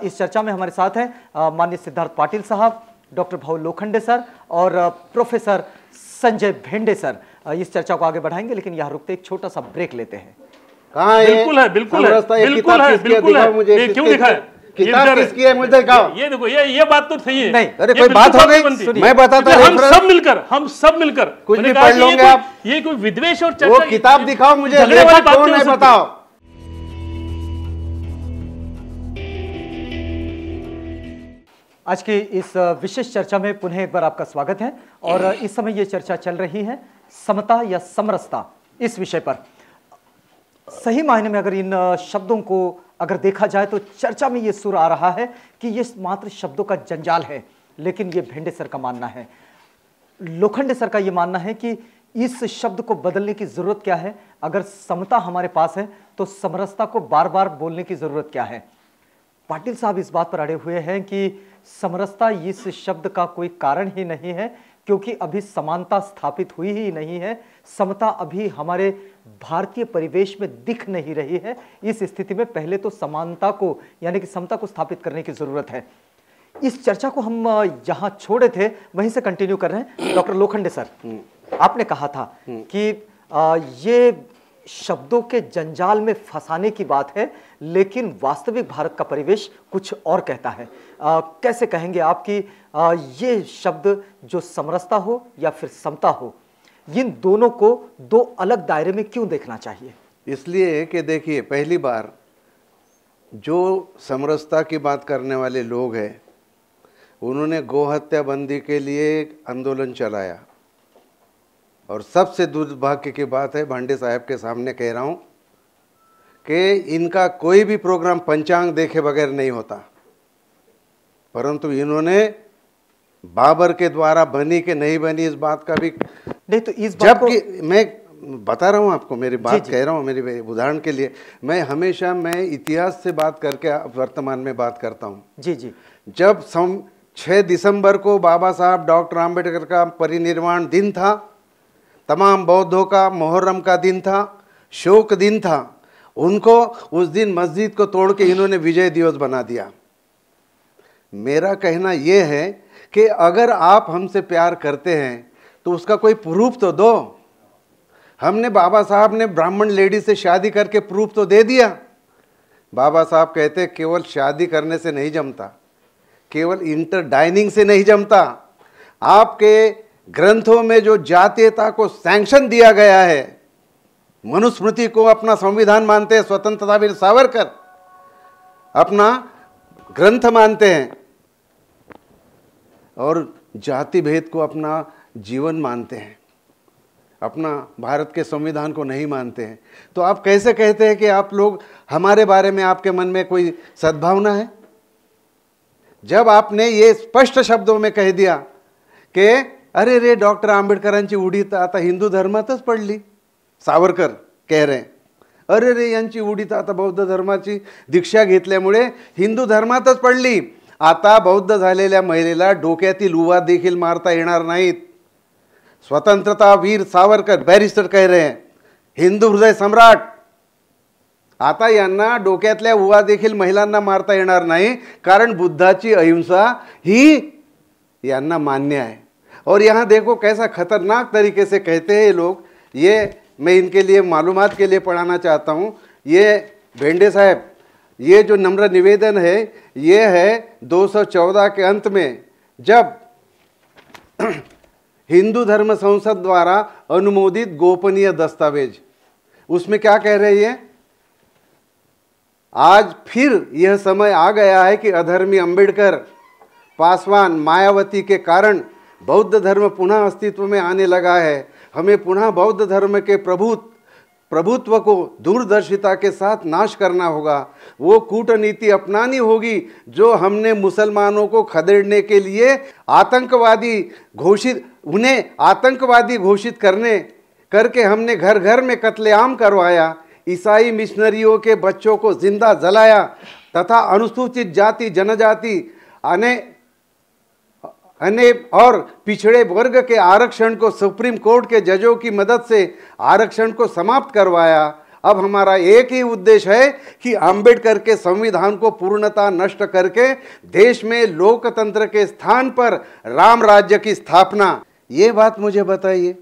इस चर्चा में हमारे साथ हैं माननीय सिद्धार्थ पाटिल साहब डॉक्टर भाव लोखंडे सर और प्रोफेसर संजय भेंडे सर इस चर्चा को आगे बढ़ाएंगे लेकिन यहाँ रुकते एक छोटा सा ब्रेक लेते हैं कहाँ बिल्कुल है बिल्कुल है बिल्कुल है बिल्कुल है मुझे क्यों दिखा है किताब किसकी है मुझे दिखाओ ये देखो ये ये बात तो सही है नहीं अरे कोई बात हो गई मैं बताता हम सब मिलकर हम सब मिलकर कुछ भी पढ़ लोगे आप ये कोई विद्वेश और चर्चा किताब दिखाओ मुझे कौन है बताओ आज की इस विशेष चर्चा में पुनः एक बार आपका स्वागत है और इस समय ये चर्चा चल रही है समता या समरसता इस विषय पर सही मायने में अगर इन शब्दों को अगर देखा जाए तो चर्चा में ये सुर आ रहा है कि ये मात्र शब्दों का जंजाल है लेकिन ये भेंडे सर का मानना है लोखंड सर का ये मानना है कि इस शब्द को बदलने की ज़रूरत क्या है अगर समता हमारे पास है तो समरसता को बार बार बोलने की ज़रूरत क्या है पाटिल साहब इस बात पर अड़े हुए हैं कि समरसता इस शब्द का कोई कारण ही नहीं है क्योंकि अभी समानता स्थापित हुई ही नहीं है समता अभी हमारे भारतीय परिवेश में दिख नहीं रही है इस स्थिति में पहले तो समानता को यानी कि समता को स्थापित करने की ज़रूरत है इस चर्चा को हम यहाँ छोड़े थे वहीं से कंटिन्यू कर रहे हैं डॉक्टर लोखंडे सर हम्म। आपने कहा था हम्म। कि ये शब्दों के जंजाल में फंसाने की बात है लेकिन वास्तविक भारत का परिवेश कुछ और कहता है आ, कैसे कहेंगे आप कि आ, ये शब्द जो समरसता हो या फिर समता हो इन दोनों को दो अलग दायरे में क्यों देखना चाहिए इसलिए कि देखिए पहली बार जो समरसता की बात करने वाले लोग हैं उन्होंने गोहत्याबंदी बंदी के लिए आंदोलन चलाया और सबसे दुर्भाग्य की बात है भांडे साहब के सामने कह रहा हूँ कि इनका कोई भी प्रोग्राम पंचांग देखे बगैर नहीं होता परंतु इन्होंने बाबर के द्वारा बनी कि नहीं बनी इस बात का भी नहीं तो इस बात जबकि मैं बता रहा हूँ आपको मेरी बात जी, जी. कह रहा हूँ मेरी उदाहरण के लिए मैं हमेशा मैं इतिहास से बात करके वर्तमान में बात करता हूँ जी जी जब सम 6 दिसंबर को बाबा साहब डॉक्टर आम्बेडकर का परिनिर्वाण दिन था तमाम बौद्धों का मुहर्रम का दिन था शोक दिन था उनको उस दिन मस्जिद को तोड़ के इन्होंने विजय दिवस बना दिया मेरा कहना यह है कि अगर आप हमसे प्यार करते हैं तो उसका कोई प्रूफ तो दो हमने बाबा साहब ने ब्राह्मण लेडी से शादी करके प्रूफ तो दे दिया बाबा साहब कहते केवल शादी करने से नहीं जमता केवल इंटर डाइनिंग से नहीं जमता आपके ग्रंथों में जो जातीयता को सैंक्शन दिया गया है मनुस्मृति को अपना संविधान मानते हैं स्वतंत्रता वीर सावरकर अपना ग्रंथ मानते हैं और जाति भेद को अपना जीवन मानते हैं अपना भारत के संविधान को नहीं मानते हैं तो आप कैसे कहते हैं कि आप लोग हमारे बारे में आपके मन में कोई सद्भावना है जब आपने ये स्पष्ट शब्दों में कह दिया कि अरे रे डॉक्टर आंबेडकरांची उडीत आता हिंदू धर्मातच पडली सावरकर कह रे अरे रे यांची उडीत आता बौद्ध धर्माची दीक्षा घेतल्यामुळे हिंदू धर्मातच पडली आता बौद्ध झालेल्या महिलेला डोक्यातील उवा देखील मारता येणार नाहीत स्वतंत्रता वीर सावरकर बॅरिस्टर कह रे हिंदू हृदय सम्राट आता यांना डोक्यातल्या उवा देखील महिलांना मारता येणार नाही कारण बुद्धाची अहिंसा ही यांना मान्य आहे और यहाँ देखो कैसा ख़तरनाक तरीके से कहते हैं ये लोग ये मैं इनके लिए मालूम के लिए पढ़ाना चाहता हूँ ये भेंडे साहब ये जो नम्र निवेदन है ये है 214 के अंत में जब हिंदू धर्म संसद द्वारा अनुमोदित गोपनीय दस्तावेज उसमें क्या कह रहे ये आज फिर यह समय आ गया है कि अधर्मी अंबेडकर पासवान मायावती के कारण बौद्ध धर्म पुनः अस्तित्व में आने लगा है हमें पुनः बौद्ध धर्म के प्रभु प्रभुत्व को दूरदर्शिता के साथ नाश करना होगा वो कूटनीति अपनानी होगी जो हमने मुसलमानों को खदेड़ने के लिए आतंकवादी घोषित उन्हें आतंकवादी घोषित करने करके हमने घर घर में कत्लेआम करवाया ईसाई मिशनरियों के बच्चों को जिंदा जलाया तथा अनुसूचित जाति जनजाति अने अने और पिछड़े वर्ग के आरक्षण को सुप्रीम कोर्ट के जजों की मदद से आरक्षण को समाप्त करवाया अब हमारा एक ही उद्देश्य है कि आम्बेडकर के संविधान को पूर्णता नष्ट करके देश में लोकतंत्र के स्थान पर राम राज्य की स्थापना ये बात मुझे बताइए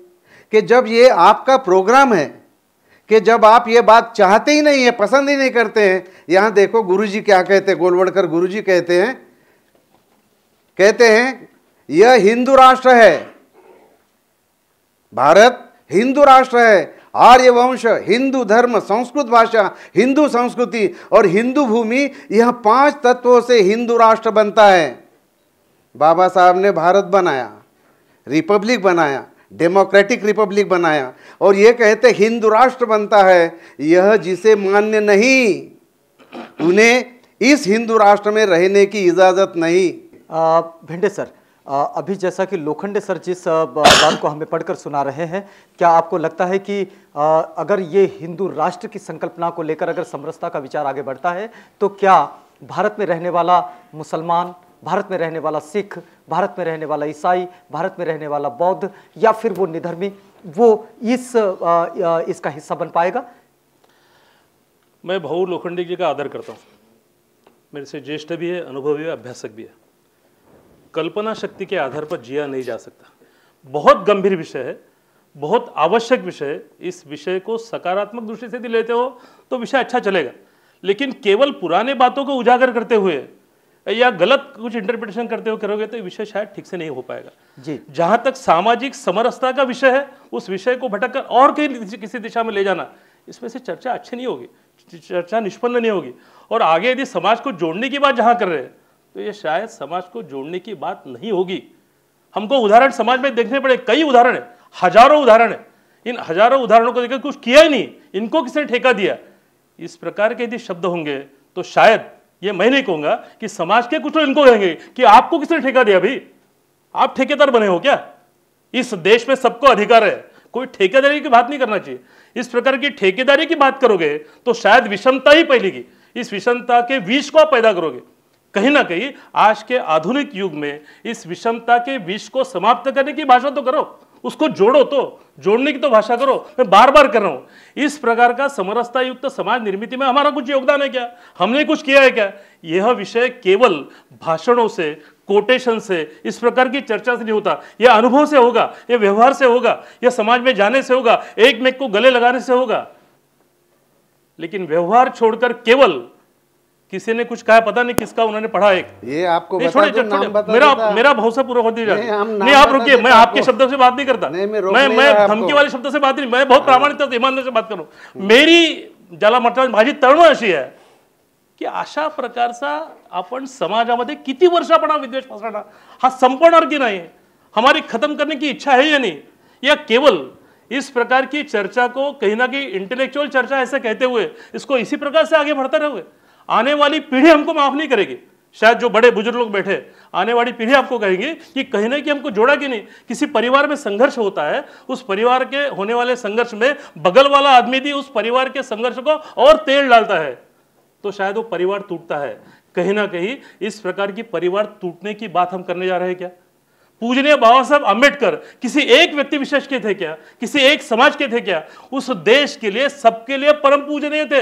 कि जब ये आपका प्रोग्राम है कि जब आप ये बात चाहते ही नहीं है पसंद ही नहीं करते हैं यहाँ देखो गुरुजी क्या कहते हैं गोलवड़कर गुरुजी कहते हैं कहते हैं यह हिंदू राष्ट्र है भारत हिंदू राष्ट्र है आर्य वंश हिंदू धर्म संस्कृत भाषा हिंदू संस्कृति और हिंदू भूमि यह पांच तत्वों से हिंदू राष्ट्र बनता है बाबा साहब ने भारत बनाया रिपब्लिक बनाया डेमोक्रेटिक रिपब्लिक बनाया और ये कहते हिंदू राष्ट्र बनता है यह जिसे मान्य नहीं उन्हें इस हिंदू राष्ट्र में रहने की इजाज़त नहीं भिंडे सर अभी जैसा कि लोखंडे सर जिस बात को हमें पढ़कर सुना रहे हैं क्या आपको लगता है कि अगर ये हिंदू राष्ट्र की संकल्पना को लेकर अगर समरसता का विचार आगे बढ़ता है तो क्या भारत में रहने वाला मुसलमान भारत में रहने वाला सिख भारत में रहने वाला ईसाई भारत में रहने वाला बौद्ध या फिर वो निधर्मी वो इस इसका हिस्सा बन पाएगा मैं भाऊ लोखंडे जी का आदर करता हूँ मेरे से ज्येष्ठ भी है अनुभवी है अभ्यासक भी है कल्पना शक्ति के आधार पर जिया नहीं जा सकता बहुत गंभीर विषय है बहुत आवश्यक विषय है इस विषय को सकारात्मक दृष्टि से भी लेते हो तो विषय अच्छा चलेगा लेकिन केवल पुराने बातों को उजागर करते हुए या गलत कुछ इंटरप्रिटेशन करते हुए करोगे तो विषय शायद ठीक से नहीं हो पाएगा जी जहां तक सामाजिक समरसता का विषय है उस विषय को भटक कर और कहीं किसी दिशा में ले जाना इसमें से चर्चा अच्छी नहीं होगी चर्चा निष्पन्न नहीं होगी और आगे यदि समाज को जोड़ने की बात जहां कर रहे हैं तो ये शायद समाज को जोड़ने की बात नहीं होगी हमको उदाहरण समाज में देखने पड़े कई उदाहरण है हजारों उदाहरण है इन हजारों उदाहरणों को देखकर कुछ किया ही नहीं इनको किसने ठेका दिया इस प्रकार के यदि शब्द होंगे तो शायद ये मैं नहीं कहूंगा कि समाज के कुछ लोग इनको कहेंगे कि आपको किसने ठेका दिया भाई आप ठेकेदार बने हो क्या इस देश में सबको अधिकार है कोई ठेकेदारी की बात नहीं करना चाहिए इस प्रकार की ठेकेदारी की बात करोगे तो शायद विषमता ही पहलेगी इस विषमता के विष को आप पैदा करोगे कहीं ना कहीं आज के आधुनिक युग में इस विषमता के विष को समाप्त करने की भाषा तो करो उसको जोड़ो तो जोड़ने की तो भाषा करो मैं बार बार कर रहा हूँ इस प्रकार का समरसता युक्त समाज निर्मित में हमारा कुछ योगदान है क्या हमने कुछ किया है क्या यह विषय केवल भाषणों से कोटेशन से इस प्रकार की चर्चा से नहीं होता यह अनुभव से होगा यह व्यवहार से होगा यह समाज में जाने से होगा एक मेक को गले लगाने से होगा लेकिन व्यवहार छोड़कर केवल किसी ने कुछ कहा पता नहीं किसका उन्होंने पढ़ा एक ये आपको नहीं, छोड़े, छोड़े, नाम बता मेरा देता? मेरा भरोसा पूरा होती नहीं, नहीं आप रुकिए मैं आपके शब्दों से बात नहीं करता नहीं, मैं मैं, धमकी वाले शब्द से बात नहीं मैं बहुत हाँ। प्रामाणिक ईमानदार से बात करूं मेरी ज्याला मटा माझी तळमळ अशी है कि अशा प्रकार आपण समाजामध्ये किती वर्ष आपण हा विद्वेष पसरणार हा संपणार की नाही हमारी खत्म करने की इच्छा है या नहीं या केवल इस प्रकार की चर्चा को कहीं ना कहीं इंटेलेक्चुअल चर्चा ऐसे कहते हुए इसको इसी प्रकार से आगे बढ़ते रहोगे हुए आने वाली पीढ़ी हमको माफ नहीं करेगी शायद जो बड़े बुजुर्ग लोग बैठे आने वाली पीढ़ी आपको कहेंगे कि कहीं ना कि हमको जोड़ा कि नहीं किसी परिवार में संघर्ष होता है उस परिवार के होने वाले संघर्ष में बगल वाला आदमी भी उस परिवार के संघर्ष को और तेल डालता है तो शायद वो परिवार टूटता है कहीं ना कहीं इस प्रकार की परिवार टूटने की बात हम करने जा रहे हैं क्या पूजनीय बाबा साहब अम्बेडकर किसी एक व्यक्ति विशेष के थे क्या किसी एक समाज के थे क्या उस देश के लिए सबके लिए परम पूजनीय थे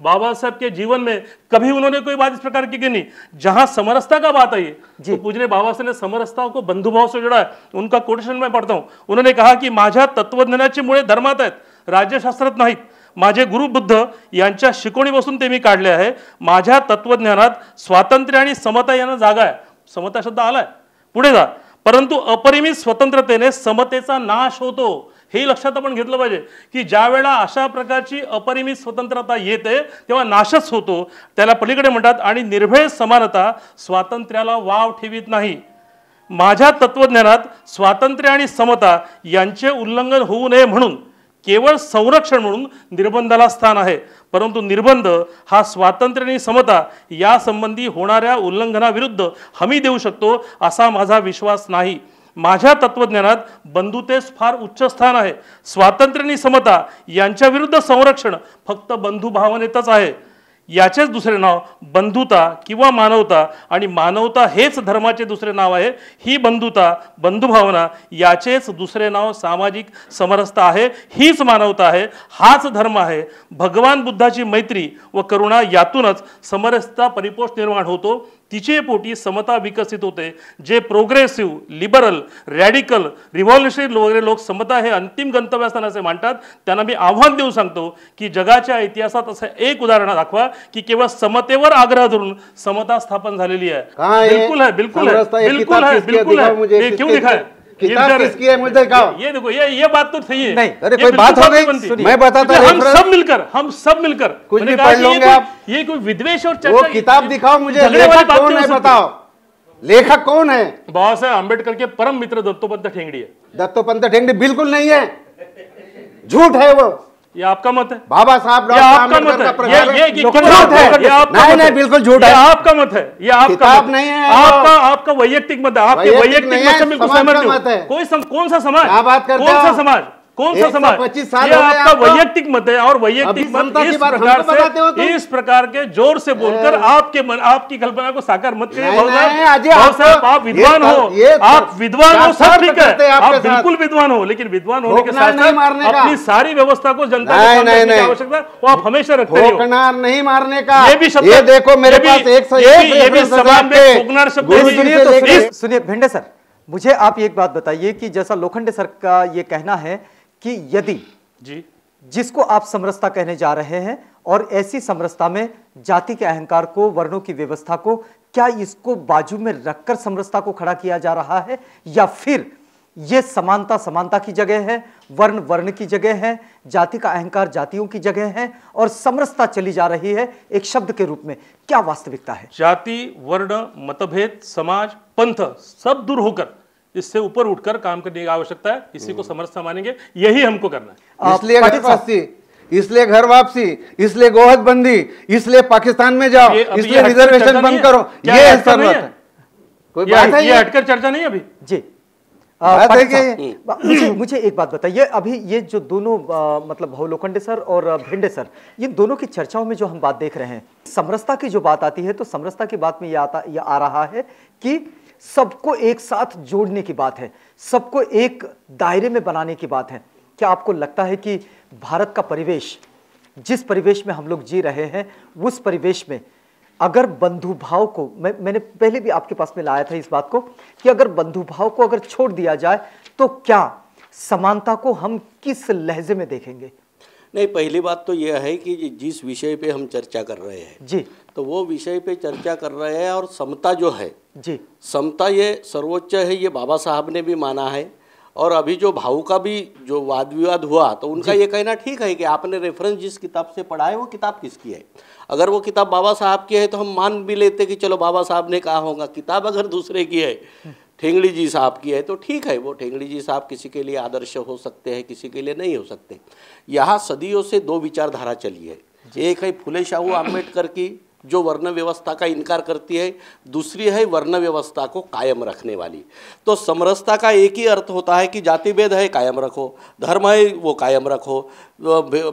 बाबा साहब के जीवन में कभी उन्होंने कोई बात इस प्रकार की नहीं जहां समरसता का बात आई तो पूजने बाबा साहब ने समरसता को बंधुभाव से जोड़ा उनका कोटेशन मैं पढ़ता हूँ उन्होंने कहा की माझ्या तत्वज्ञानाची मुळे धर्मात आहेत राज्यशास्त्रात नाहीत माझे गुरु बुद्ध यांच्या शिकवणीपासून ते मी काढले आहे माझ्या तत्वज्ञानात स्वातंत्र्य आणि समता यांना जागा आहे समता शब्द आलाय पुढे जा परंतु अपरिमित स्वतंत्रतेने समतेचा नाश होतो हेही लक्षात आपण घेतलं पाहिजे की ज्या वेळा अशा प्रकारची अपरिमित स्वतंत्रता येते तेव्हा नाशच होतो त्याला पलीकडे म्हणतात आणि निर्भय समानता स्वातंत्र्याला वाव ठेवीत नाही माझ्या तत्त्वज्ञानात स्वातंत्र्य आणि समता यांचे उल्लंघन होऊ नये म्हणून केवळ संरक्षण म्हणून निर्बंधाला स्थान आहे परंतु निर्बंध हा स्वातंत्र्य आणि समता यासंबंधी होणाऱ्या उल्लंघनाविरुद्ध हमी देऊ शकतो असा माझा विश्वास नाही माझ्या तत्त्वज्ञानात बंधुतेस फार उच्च स्थान आहे स्वातंत्र्य आणि समता यांच्याविरुद्ध संरक्षण फक्त बंधुभावनेतच आहे याचेच दुसरे नाव बंधुता किंवा मानवता आणि मानवता हेच धर्माचे दुसरे नाव आहे ही बंधुता बंधुभावना याचेच दुसरे नाव सामाजिक समरसता आहे हीच मानवता आहे हाच धर्म आहे भगवान बुद्धाची मैत्री व करुणा यातूनच समरसता परिपोष निर्माण होतो तिचे पोटी समता विकसित होते जे प्रोग्रेसिव्ह लिबरल रॅडिकल रिव्हॉल्युशनरी वगैरे लोक समता हे अंतिम गंतव्यस्थान असे मांडतात त्यांना मी आव्हान देऊ सांगतो की जगाच्या इतिहासात असं एक उदाहरण दाखवा की केवळ समतेवर आग्रह धरून समता स्थापन झालेली आहे बिलकुल आहे बिलकुल आहे बिलकुल आहे बिलकुल आहे क्यों किताब किसकी है मुझे कहा ये देखो ये ये बात तो सही है नहीं अरे कोई बात हो गई मैं बताता हूँ हम सब मिलकर हम सब मिलकर कुछ भी पढ़ लोगे आप ये कोई विद्वेश और किताब दिखाओ मुझे लेखक कौन है बताओ लेखक कौन है बाबा साहब अम्बेडकर के परम मित्र दत्तोपंत ठेंगड़ी है दत्तोपंत ठेंगड़ी बिल्कुल नहीं है झूठ है वो ये आपका मत है बाबा साहब ये आपका मत है ये ये मत है नहीं नहीं बिल्कुल झूठ है आपका मत है ये आपका मत नहीं है आपका तो- आपका वैयक्तिक मत है आपके वैयक्तिक मत से बिल्कुल सहमत नहीं कोई कौन सा समाज बात कौन सा समाज कौन सा समाज पच्चीस साल ये आपका वैयक्तिक मत है और वैयक्तिक मत इस प्रकार तो से तो। इस प्रकार के जोर से बोलकर आपके मन आपकी कल्पना को साकार मत करिए आप विद्वान हो आप विद्वान हो सब ठीक है आप बिल्कुल विद्वान हो लेकिन विद्वान होने के साथ अपनी सारी व्यवस्था को जनता की आवश्यकता वो आप हमेशा रखते हो नहीं मारने का ये भी शब्द देखो मेरे पास एक भी शब्द सुनिए तो भिंडे सर मुझे आप एक बात बताइए कि जैसा लोखंडे सर का ये कहना है कि यदि जी जिसको आप समरसता कहने जा रहे हैं और ऐसी समरसता में जाति के अहंकार को वर्णों की व्यवस्था को क्या इसको बाजू में रखकर समरसता को खड़ा किया जा रहा है या फिर ये समानता समानता की जगह है वर्ण वर्ण की जगह है जाति का अहंकार जातियों की जगह है और समरसता चली जा रही है एक शब्द के रूप में क्या वास्तविकता है जाति वर्ण मतभेद समाज पंथ सब दूर होकर इससे ऊपर उठकर काम करने की आवश्यकता है इसी को हम्म। समर्थ मानेंगे यही हमको करना है इसलिए इसलिए घर वापसी इसलिए गोहद बंदी इसलिए पाकिस्तान में जाओ इसलिए रिजर्वेशन बंद करो ये जरूरत है कोई बात है ये हटकर चर्चा नहीं अभी जी बात है कि मुझे, मुझे एक बात बताइए अभी ये जो दोनों आ, मतलब भवलोकंडे सर और भिंडे सर ये दोनों की चर्चाओं में जो हम बात देख रहे हैं समरसता की जो बात आती है तो समरसता की बात में ये आता ये आ रहा है कि सबको एक साथ जोड़ने की बात है सबको एक दायरे में बनाने की बात है क्या आपको लगता है कि भारत का परिवेश जिस परिवेश में हम लोग जी रहे हैं उस परिवेश में अगर बंधुभाव को मैं मैंने पहले भी आपके पास में लाया था इस बात को कि अगर बंधुभाव को अगर छोड़ दिया जाए तो क्या समानता को हम किस लहजे में देखेंगे नहीं पहली बात तो यह है कि जिस विषय पे हम चर्चा कर रहे हैं जी तो वो विषय पे चर्चा कर रहे हैं और समता जो है जी समता ये सर्वोच्च है ये बाबा साहब ने भी माना है और अभी जो भाव का भी जो वाद विवाद हुआ तो उनका ये कहना ठीक है कि आपने रेफरेंस जिस किताब से पढ़ा है वो किताब किसकी है अगर वो किताब बाबा साहब की है तो हम मान भी लेते कि चलो बाबा साहब ने कहा होगा किताब अगर दूसरे की है हम्म। ठेंगड़ी जी साहब की है तो ठीक है वो ठेंगड़ी जी साहब किसी के लिए आदर्श हो सकते हैं किसी के लिए नहीं हो सकते यहाँ सदियों से दो विचारधारा चली है एक है फुले शाहू आम्बेडकर की जो वर्ण व्यवस्था का इनकार करती है दूसरी है वर्ण व्यवस्था को कायम रखने वाली तो समरसता का एक ही अर्थ होता है कि जाति भेद है कायम रखो धर्म है वो कायम रखो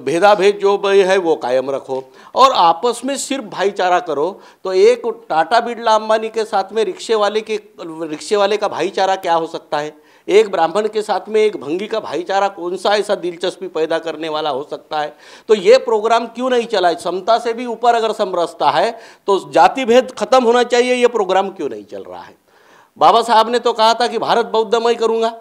भेदा भेद जो है वो कायम रखो और आपस में सिर्फ भाईचारा करो तो एक टाटा बिरला अंबानी के साथ में रिक्शे वाले के रिक्शे वाले का भाईचारा क्या हो सकता है एक ब्राह्मण के साथ में एक भंगी का भाईचारा कौन सा ऐसा दिलचस्पी पैदा करने वाला हो सकता है तो ये प्रोग्राम क्यों नहीं चला है क्षमता से भी ऊपर अगर समरसता है तो जाति भेद खत्म होना चाहिए ये प्रोग्राम क्यों नहीं चल रहा है बाबा साहब ने तो कहा था कि भारत बौद्धमय करूँगा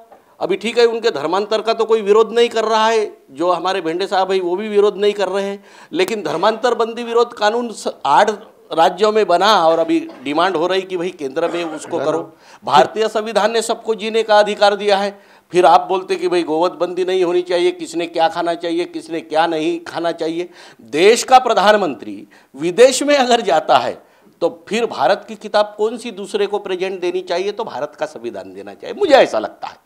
अभी ठीक है उनके धर्मांतर का तो कोई विरोध नहीं कर रहा है जो हमारे भेंडे साहब है वो भी विरोध नहीं कर रहे हैं लेकिन धर्मांतर बंदी विरोध कानून आठ राज्यों में बना और अभी डिमांड हो रही कि भाई केंद्र में उसको करो भारतीय संविधान ने सबको जीने का अधिकार दिया है फिर आप बोलते कि भाई गोवध बंदी नहीं होनी चाहिए किसने क्या खाना चाहिए किसने क्या नहीं खाना चाहिए देश का प्रधानमंत्री विदेश में अगर जाता है तो फिर भारत की किताब कौन सी दूसरे को प्रेजेंट देनी चाहिए तो भारत का संविधान देना चाहिए मुझे ऐसा लगता है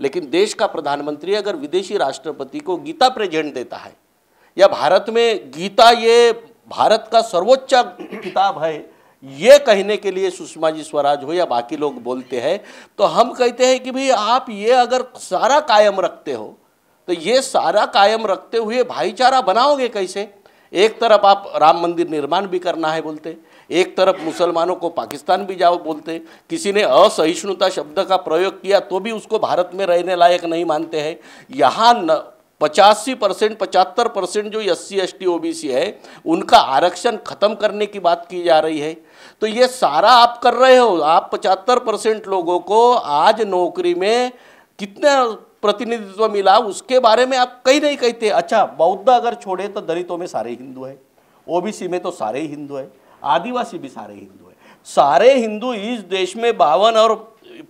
लेकिन देश का प्रधानमंत्री अगर विदेशी राष्ट्रपति को गीता प्रेजेंट देता है या भारत में गीता ये भारत का सर्वोच्च की किताब है ये कहने के लिए सुषमा जी स्वराज हो या बाकी लोग बोलते हैं तो हम कहते हैं कि भाई आप ये अगर सारा कायम रखते हो तो ये सारा कायम रखते हुए भाईचारा बनाओगे कैसे एक तरफ आप राम मंदिर निर्माण भी करना है बोलते एक तरफ मुसलमानों को पाकिस्तान भी जाओ बोलते किसी ने असहिष्णुता शब्द का प्रयोग किया तो भी उसको भारत में रहने लायक नहीं मानते हैं यहाँ पचासी परसेंट पचहत्तर परसेंट जो S C S T O B C है उनका आरक्षण खत्म करने की बात की जा रही है तो ये सारा आप कर रहे हो आप पचहत्तर परसेंट लोगों को आज नौकरी में कितना प्रतिनिधित्व मिला उसके बारे में आप कहीं नहीं कहते अच्छा बौद्ध अगर छोड़े तो दलितों में सारे हिंदू है ओबीसी में तो सारे हिंदू है आदिवासी भी सारे हिंदू है सारे हिंदू इस देश में बावन और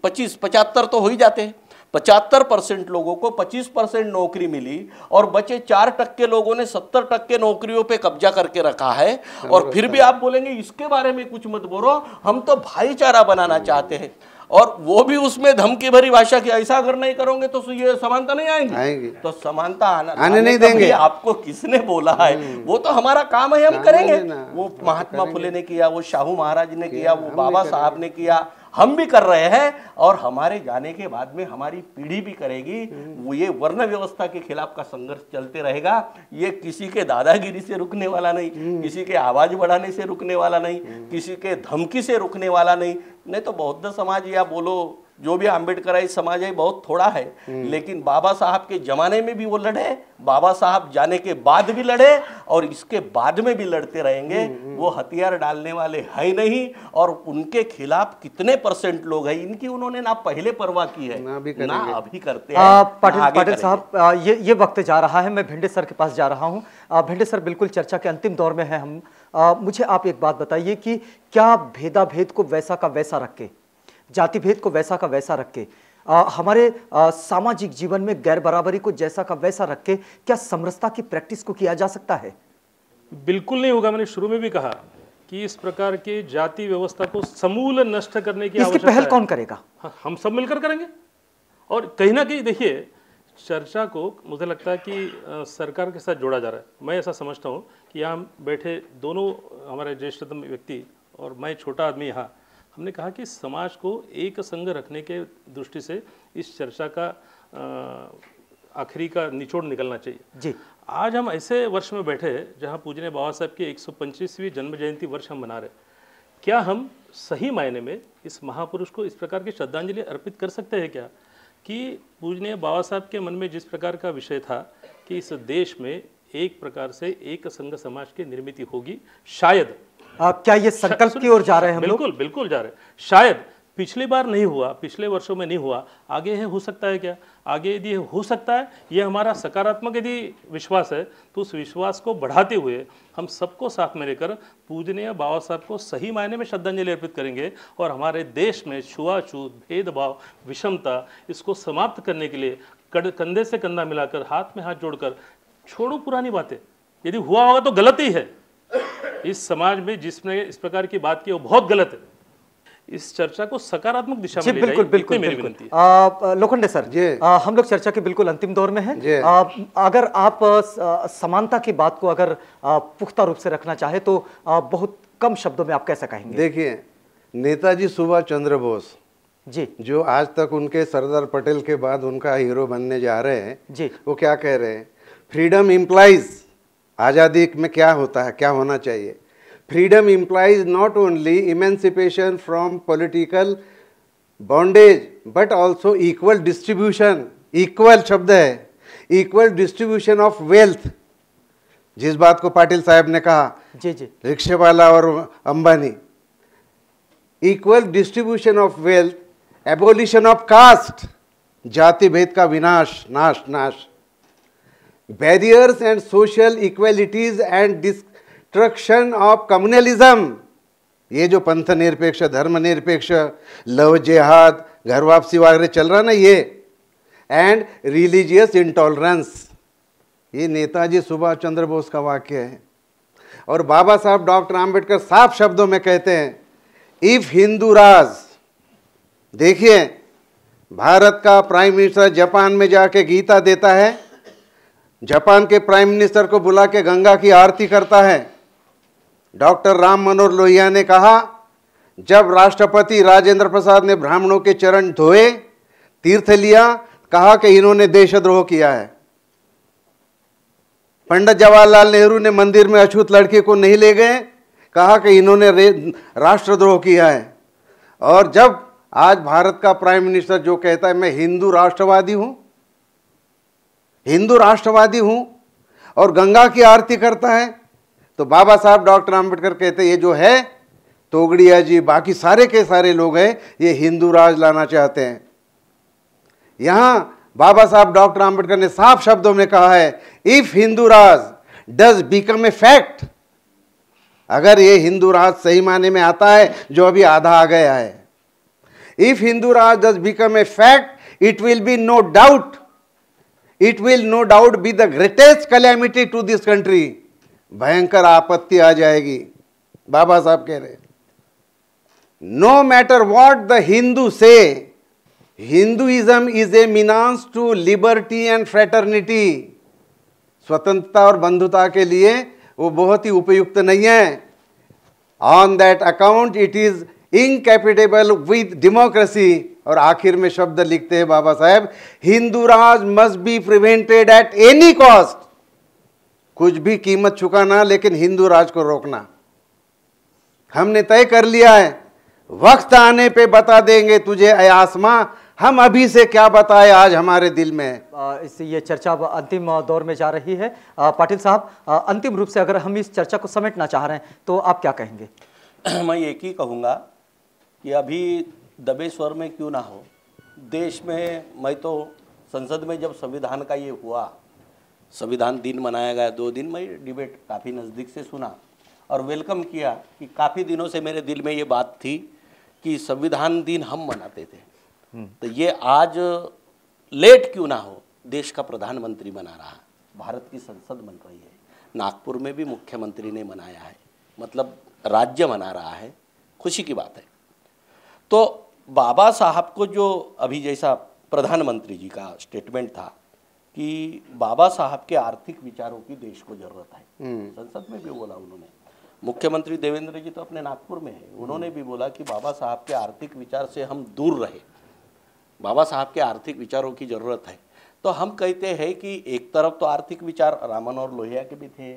पच्चीस पचहत्तर तो हो ही जाते हैं पचहत्तर परसेंट लोगों को 25 परसेंट नौकरी मिली और बचे चार टक्के लोगों ने सत्तर टक्के नौकरियों पे कब्जा करके रखा है और फिर अच्छा भी आप बोलेंगे इसके बारे में कुछ मत बोलो हम तो भाईचारा बनाना चाहते हैं और वो भी उसमें धमकी भरी भाषा की ऐसा अगर नहीं करोगे तो ये समानता नहीं आएंगे तो समानता आना आने नहीं तो देंगे आपको किसने बोला है हम्म। वो तो हमारा काम है हम करेंगे वो तो महात्मा फुले ने किया वो शाहू महाराज ने किया वो बाबा साहब ने किया हम भी कर रहे हैं और हमारे जाने के बाद में हमारी पीढ़ी भी करेगी वो ये वर्ण व्यवस्था के खिलाफ का संघर्ष चलते रहेगा ये किसी के दादागिरी से रुकने वाला नहीं, किसी के आवाज बढ़ाने से रुकने वाला नहीं। किसी के धमकी से रुकने वाला नहीं नहीं तो बौद्ध समाज या बोलो जो भी अम्बेडकर समाज है बहुत थोड़ा है हम्म। लेकिन बाबा साहब के जमाने में भी वो लड़े बाबा साहब जाने के बाद भी लड़े और इसके बाद में भी लड़ते रहेंगे हम्म, हम्म। वो हथियार डालने वाले है नहीं और उनके खिलाफ कितने परसेंट लोग हैं इनकी उन्होंने ना पहले परवाह की है ना, भी ना अभी करते हैं साहब ये ये वक्त जा रहा है मैं भिंडे सर के पास जा रहा हूँ भिंडे सर बिल्कुल चर्चा के अंतिम दौर में है हम मुझे आप एक बात बताइए कि क्या भेदाभेद को वैसा का वैसा रख के जाति भेद को वैसा का वैसा रख के आ, हमारे आ, सामाजिक जीवन में गैर बराबरी को जैसा का वैसा रख के क्या समरसता की प्रैक्टिस को किया जा सकता है बिल्कुल नहीं होगा मैंने शुरू में भी कहा कि इस प्रकार के जाति व्यवस्था को समूल नष्ट करने की इसकी पहल कौन करेगा हाँ, हम सब मिलकर करेंगे और कहीं ना कहीं देखिए चर्चा को मुझे लगता है कि सरकार के साथ जोड़ा जा रहा है मैं ऐसा समझता हूँ कि यहाँ बैठे दोनों हमारे ज्येष्ठतम व्यक्ति और मैं छोटा आदमी यहाँ हमने कहा कि समाज को एक संग रखने के दृष्टि से इस चर्चा का आखिरी का निचोड़ निकलना चाहिए जी आज हम ऐसे वर्ष में बैठे हैं जहाँ पूजने बाबा साहब की एक सौ जन्म जयंती वर्ष हम मना रहे हैं क्या हम सही मायने में इस महापुरुष को इस प्रकार की श्रद्धांजलि अर्पित कर सकते हैं क्या कि पूजनीय बाबा साहब के मन में जिस प्रकार का विषय था कि इस देश में एक प्रकार से एक संघ समाज की निर्मित होगी शायद आप क्या ये संकल्प की ओर जा रहे हैं हम बिल्कुल बिल्कुल जा रहे हैं शायद पिछली बार नहीं हुआ पिछले वर्षों में नहीं हुआ आगे है हो सकता है क्या आगे यदि हो सकता है ये हमारा सकारात्मक यदि विश्वास है तो उस विश्वास को बढ़ाते हुए हम सबको साथ में लेकर पूजनीय बाबा साहब को सही मायने में श्रद्धांजलि अर्पित करेंगे और हमारे देश में छुआछूत भेदभाव विषमता इसको समाप्त करने के लिए कंधे से कंधा मिलाकर हाथ में हाथ जोड़कर छोड़ो पुरानी बातें यदि हुआ होगा तो गलत ही है इस समाज में जिसने इस प्रकार की बात की वो बहुत गलत है इस चर्चा को सकारात्मक दिशा में बिल्कुल बिल्कुल लोखंडे सर आ, हम लोग चर्चा के बिल्कुल अंतिम दौर में हैं अगर आप समानता की बात को अगर पुख्ता रूप से रखना चाहे तो आ, बहुत कम शब्दों में आप कैसे कहेंगे देखिए नेताजी सुभाष चंद्र बोस जी जो आज तक उनके सरदार पटेल के बाद उनका हीरो बनने जा रहे हैं जी वो क्या कह रहे हैं फ्रीडम इम्प्लाइज आज़ादी में क्या होता है क्या होना चाहिए freedom implies not only emancipation from political bondage but also equal distribution equal शब्द है इक्वल डिस्ट्रीब्यूशन ऑफ वेल्थ जिस बात को पाटिल साहब ने कहा जी जी रिक्शे वाला और Ambani equal distribution of wealth abolition of caste जाति भेद का विनाश नाश नाश barriers and social equalities and destruction of communalism ये जो पंथ निरपेक्ष धर्म निरपेक्ष लव जेहाद घर वापसी वगैरह चल रहा ना ये एंड रिलीजियस इंटॉलरेंस ये नेताजी सुभाष चंद्र बोस का वाक्य है और बाबा साहब डॉक्टर आम्बेडकर साफ शब्दों में कहते हैं इफ हिंदू राज देखिए भारत का प्राइम मिनिस्टर जापान में जाके गीता देता है जापान के प्राइम मिनिस्टर को बुला के गंगा की आरती करता है डॉक्टर राम मनोहर लोहिया ने कहा जब राष्ट्रपति राजेंद्र प्रसाद ने ब्राह्मणों के चरण धोए तीर्थ लिया कहा कि इन्होंने देशद्रोह किया है पंडित जवाहरलाल नेहरू ने मंदिर में अछूत लड़के को नहीं ले गए कहा कि इन्होंने राष्ट्रद्रोह किया है और जब आज भारत का प्राइम मिनिस्टर जो कहता है मैं हिंदू राष्ट्रवादी हूँ हिंदू राष्ट्रवादी हूँ और गंगा की आरती करता है तो बाबा साहब डॉक्टर आम्बेडकर कहते ये जो है तोगड़िया जी बाकी सारे के सारे लोग हैं ये हिंदू राज लाना चाहते हैं यहाँ बाबा साहब डॉक्टर आम्बेडकर ने साफ शब्दों में कहा है if Hindu Raj does become a fact अगर ये हिंदू राज सही माने में आता है जो अभी आधा आ गया है if Hindu Raj does become a fact it will be no doubt it will no doubt be the greatest calamity to this country भयंकर आपत्ति आ जाएगी बाबा साहब कह रहे no matter what the Hindu say Hinduism is a menace to liberty and fraternity स्वतंत्रता और बंधुता के लिए वो बहुत ही उपयुक्त नहीं है on that account it is incompatible with democracy और आखिर में शब्द लिखते हैं Baba Saheb Hindu Raj must be prevented at any cost कुछ भी कीमत चुकाना लेकिन हिंदू राज को रोकना हमने तय कर लिया है वक्त आने पे बता देंगे तुझे आसमा हम अभी से क्या बताए आज हमारे दिल में इससे ये चर्चा अंतिम दौर में जा रही है पाटिल साहब अंतिम रूप से अगर हम इस चर्चा को समेटना चाह रहे हैं तो आप क्या कहेंगे मैं एक ही कहूँगा कि अभी दबे स्वर में क्यों ना हो देश में मैं तो संसद में जब संविधान का ये हुआ संविधान दिन मनाया गया दो दिन मैं डिबेट काफ़ी नज़दीक से सुना और वेलकम किया कि काफ़ी दिनों से मेरे दिल में ये बात थी कि संविधान दिन हम मनाते थे हम्म। तो ये आज लेट क्यों ना हो देश का प्रधानमंत्री बना रहा भारत की संसद बन रही है नागपुर में भी मुख्यमंत्री ने मनाया है मतलब राज्य मना रहा है खुशी की बात है तो बाबा साहब को जो अभी जैसा प्रधानमंत्री जी का स्टेटमेंट था कि बाबा साहब के आर्थिक विचारों की देश को जरूरत है हम्म। संसद में भी बोला उन्होंने मुख्यमंत्री देवेंद्र जी तो अपने नागपुर में है उन्होंने भी बोला कि बाबा साहब के आर्थिक विचार से हम दूर रहे बाबा साहब के आर्थिक विचारों की जरूरत है तो हम कहते हैं कि एक तरफ तो आर्थिक विचार रामन और लोहिया के भी थे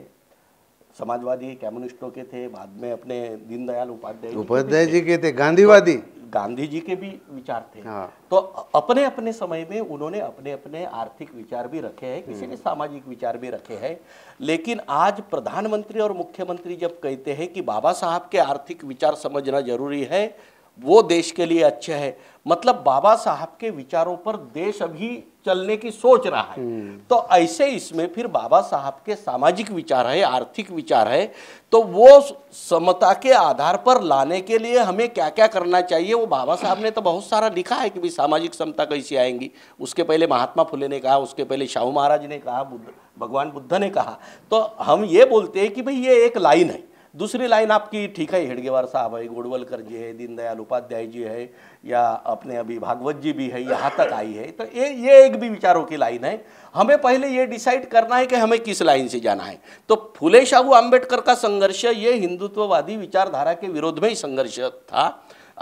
समाजवादी कम्युनिस्टों के थे बाद में अपने दीनदयाल उपाध्याय उपाध्याय जी के थे गांधीवादी गांधी जी के भी विचार थे हाँ। तो अपने अपने समय में उन्होंने अपने अपने आर्थिक विचार भी रखे हैं किसी ने हम्म। सामाजिक विचार भी रखे हैं लेकिन आज प्रधानमंत्री और मुख्यमंत्री जब कहते हैं कि बाबा साहब के आर्थिक विचार समझना जरूरी है वो देश के लिए अच्छे है मतलब बाबा साहब के विचारों पर देश अभी चलने की सोच रहा है हम्म। तो ऐसे इसमें फिर बाबा साहब के सामाजिक विचार है आर्थिक विचार है तो वो समता के आधार पर लाने के लिए हमें क्या क्या करना चाहिए वो बाबा साहब ने तो बहुत सारा लिखा है कि भाई सामाजिक समता कैसी आएंगी उसके पहले महात्मा फुले ने कहा उसके पहले शाहू महाराज ने कहा बुद्ध भगवान बुद्ध ने कहा तो हम ये बोलते हैं कि भाई ये एक लाइन है दूसरी लाइन आपकी ठीक है हेडगेवार साहब है गोडवलकर जी है दीनदयाल उपाध्याय जी है या अपने अभी भागवत जी भी है यहाँ तक आई है तो ये ये एक भी विचारों की लाइन है हमें पहले ये डिसाइड करना है कि हमें किस लाइन से जाना है तो फुले शाहू आम्बेडकर का संघर्ष ये हिंदुत्ववादी विचारधारा के विरोध में ही संघर्ष था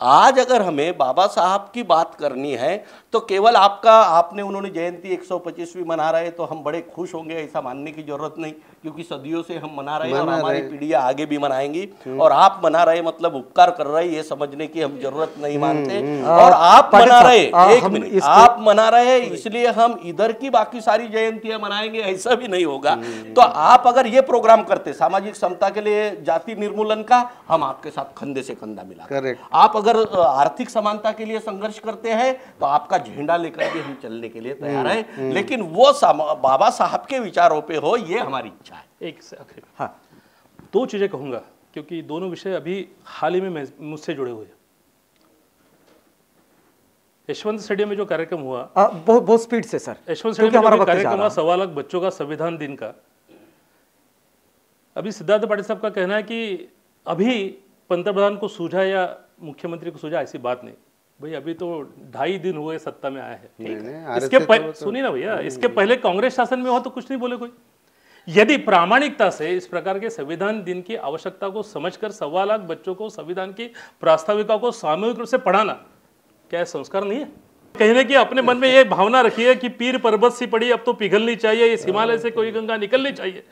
आज अगर हमें बाबा साहब की बात करनी है तो केवल आपका आपने उन्होंने जयंती 125वीं मना रहे तो हम बड़े खुश होंगे ऐसा मानने की जरूरत नहीं क्योंकि सदियों से हम मना रहे हैं और हमारी पीढ़ियां आगे भी मनाएंगी हम्म। और आप मना रहे मतलब उपकार कर रहे ये समझने की हम जरूरत नहीं हम्म, मानते हम्म। और आप मना रहे एक मिनट आप मना रहे इसलिए हम इधर की बाकी सारी जयंतियां मनाएंगे ऐसा भी नहीं होगा तो आप अगर ये प्रोग्राम करते सामाजिक समता के लिए जाति निर्मूलन का हम आपके साथ कंधे से कंधा मिला आप अगर आर्थिक समानता के लिए संघर्ष करते हैं तो आपका झेंडा लेकर भी हम चलने के लिए तैयार है लेकिन वो बाबा साहब के विचारों पे हो ये हमारी इच्छा एक से आखिरी हाँ दो चीज़ें कहूँगा क्योंकि दोनों विषय अभी हाल ही में मुझसे जुड़े हुए हैं यशवंत स्टेडियम में जो कार्यक्रम हुआ बहुत बहुत स्पीड से सर यशवंत स्टेडियम में कार्यक्रम हुआ सवा लाख बच्चों का संविधान दिन का अभी सिद्धार्थ पाटिल साहब का कहना है कि अभी पंतप्रधान को सूझा या मुख्यमंत्री को सूझा ऐसी बात नहीं भाई अभी तो ढाई दिन हुए सत्ता में आया है इसके तो- तो- सुनिए ना भैया इसके पहले कांग्रेस शासन में हो तो कुछ नहीं बोले कोई यदि प्रामाणिकता से इस प्रकार के संविधान दिन की आवश्यकता को समझकर सवा लाख बच्चों को संविधान की प्रास्ताविका को सामूहिक रूप से पढ़ाना क्या संस्कार नहीं है कहीं ना कहीं अपने मन में ये भावना रखी है कि पीर पर्वत सी पड़ी अब तो पिघलनी चाहिए इस हिमालय से कोई गंगा निकलनी चाहिए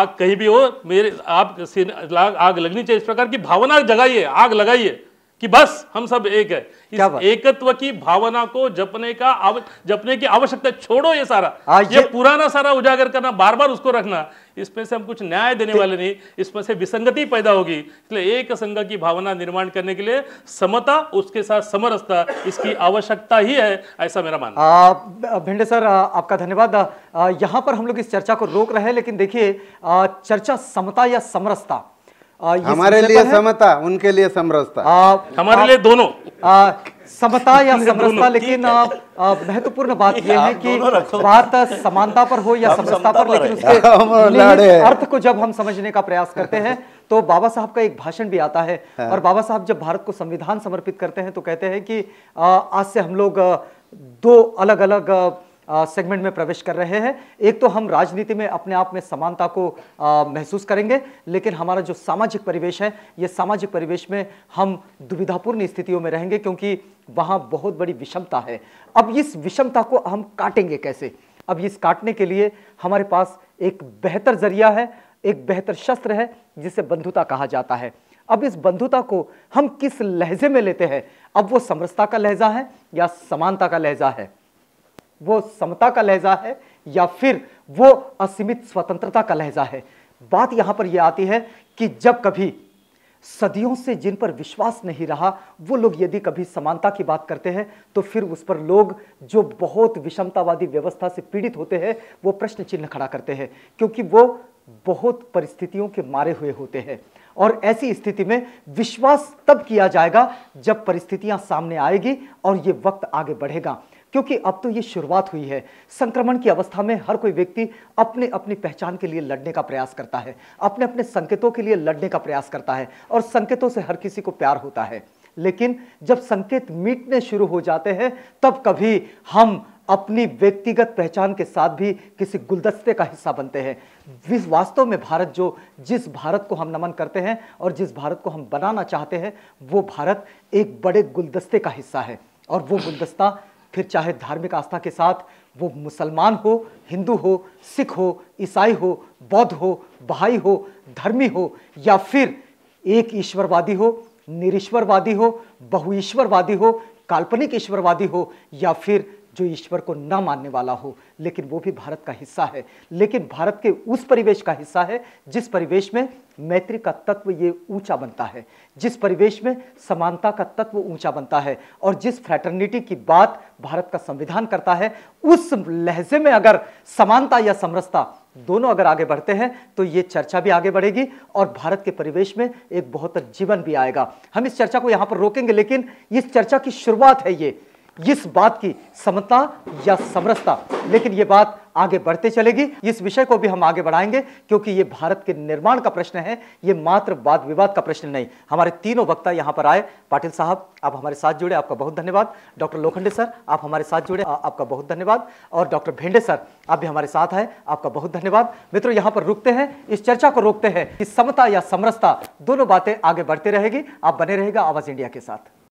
आग कहीं भी हो मेरे आप आग लगनी चाहिए इस प्रकार की भावना जगाइए आग लगाइए कि बस हम सब एक है इस एकत्व की भावना को जपने का आव, जपने की आवश्यकता छोड़ो ये सारा आ, हाँ, ये, ये पुराना सारा उजागर करना बार बार उसको रखना इसमें से हम कुछ न्याय देने वाले नहीं इसमें से विसंगति पैदा होगी इसलिए एक संघ की भावना निर्माण करने के लिए समता उसके साथ समरसता इसकी आवश्यकता ही है ऐसा मेरा मानना भिंडे सर आपका धन्यवाद यहाँ पर हम लोग इस चर्चा को रोक रहे हैं लेकिन देखिए चर्चा समता या समरसता हमारे लिए समता उनके लिए समरसता हमारे लिए दोनों समता या समरसता लेकिन महत्वपूर्ण बात यह है कि बात समानता पर हो या समरसता पर लेकिन उसके अर्थ को जब हम समझने का प्रयास करते हैं तो बाबा साहब का एक भाषण भी आता है हाँ। और बाबा साहब जब भारत को संविधान समर्पित करते हैं तो कहते हैं कि आज से हम लोग दो अलग अलग सेगमेंट में प्रवेश कर रहे हैं एक तो हम राजनीति में अपने आप में समानता को महसूस करेंगे लेकिन हमारा जो सामाजिक परिवेश है ये सामाजिक परिवेश में हम दुविधापूर्ण स्थितियों में रहेंगे क्योंकि वहाँ बहुत बड़ी विषमता है अब इस विषमता को हम काटेंगे कैसे अब इस काटने के लिए हमारे पास एक बेहतर जरिया है एक बेहतर शस्त्र है जिसे बंधुता कहा जाता है अब इस बंधुता को हम किस लहजे में लेते हैं अब वो समरसता का लहजा है या समानता का लहजा है वो समता का लहजा है या फिर वो असीमित स्वतंत्रता का लहजा है बात यहाँ पर यह आती है कि जब कभी सदियों से जिन पर विश्वास नहीं रहा वो लोग यदि कभी समानता की बात करते हैं तो फिर उस पर लोग जो बहुत विषमतावादी व्यवस्था से पीड़ित होते हैं वो प्रश्न चिन्ह खड़ा करते हैं क्योंकि वो बहुत परिस्थितियों के मारे हुए होते हैं और ऐसी स्थिति में विश्वास तब किया जाएगा जब परिस्थितियां सामने आएगी और ये वक्त आगे बढ़ेगा क्योंकि अब तो ये शुरुआत हुई है संक्रमण की अवस्था में हर कोई व्यक्ति अपने अपनी पहचान के लिए लड़ने का प्रयास करता है अपने अपने संकेतों के लिए लड़ने का प्रयास करता है और संकेतों से हर किसी को प्यार होता है लेकिन जब संकेत मीटने शुरू हो जाते हैं तब कभी हम अपनी व्यक्तिगत पहचान के साथ भी किसी गुलदस्ते का हिस्सा बनते हैं वास्तव में भारत जो जिस भारत को हम नमन करते हैं और जिस भारत को हम बनाना चाहते हैं वो भारत एक बड़े गुलदस्ते का हिस्सा है और वो गुलदस्ता फिर चाहे धार्मिक आस्था के साथ वो मुसलमान हो हिंदू हो सिख हो ईसाई हो बौद्ध हो बहाई हो धर्मी हो या फिर एक ईश्वरवादी हो निरीश्वरवादी हो बहुईश्वरवादी हो काल्पनिक ईश्वरवादी हो या फिर जो ईश्वर को न मानने वाला हो लेकिन वो भी भारत का हिस्सा है लेकिन भारत के उस परिवेश का हिस्सा है जिस परिवेश में मैत्री का तत्व ये ऊंचा बनता है जिस परिवेश में समानता का तत्व ऊंचा बनता है और जिस फ्रैटर्निटी की बात भारत का संविधान करता है उस लहजे में अगर समानता या समरसता दोनों अगर आगे बढ़ते हैं तो ये चर्चा भी आगे बढ़ेगी और भारत के परिवेश में एक बहुत जीवन भी आएगा हम इस चर्चा को यहाँ पर रोकेंगे लेकिन इस चर्चा की शुरुआत है ये इस बात की समता या समरसता लेकिन ये बात आगे बढ़ते चलेगी इस विषय को भी हम आगे बढ़ाएंगे क्योंकि ये भारत के निर्माण का प्रश्न है ये मात्र वाद विवाद का प्रश्न नहीं हमारे तीनों वक्ता यहाँ पर आए पाटिल साहब आप हमारे साथ जुड़े आपका बहुत धन्यवाद डॉक्टर लोखंडे सर आप हमारे साथ जुड़े आपका बहुत धन्यवाद और डॉक्टर भेंडे सर आप भी हमारे साथ आए आपका बहुत धन्यवाद मित्रों यहाँ पर रुकते हैं इस चर्चा को रोकते हैं कि समता या समरसता दोनों बातें आगे बढ़ते रहेगी आप बने रहेगा आवाज इंडिया के साथ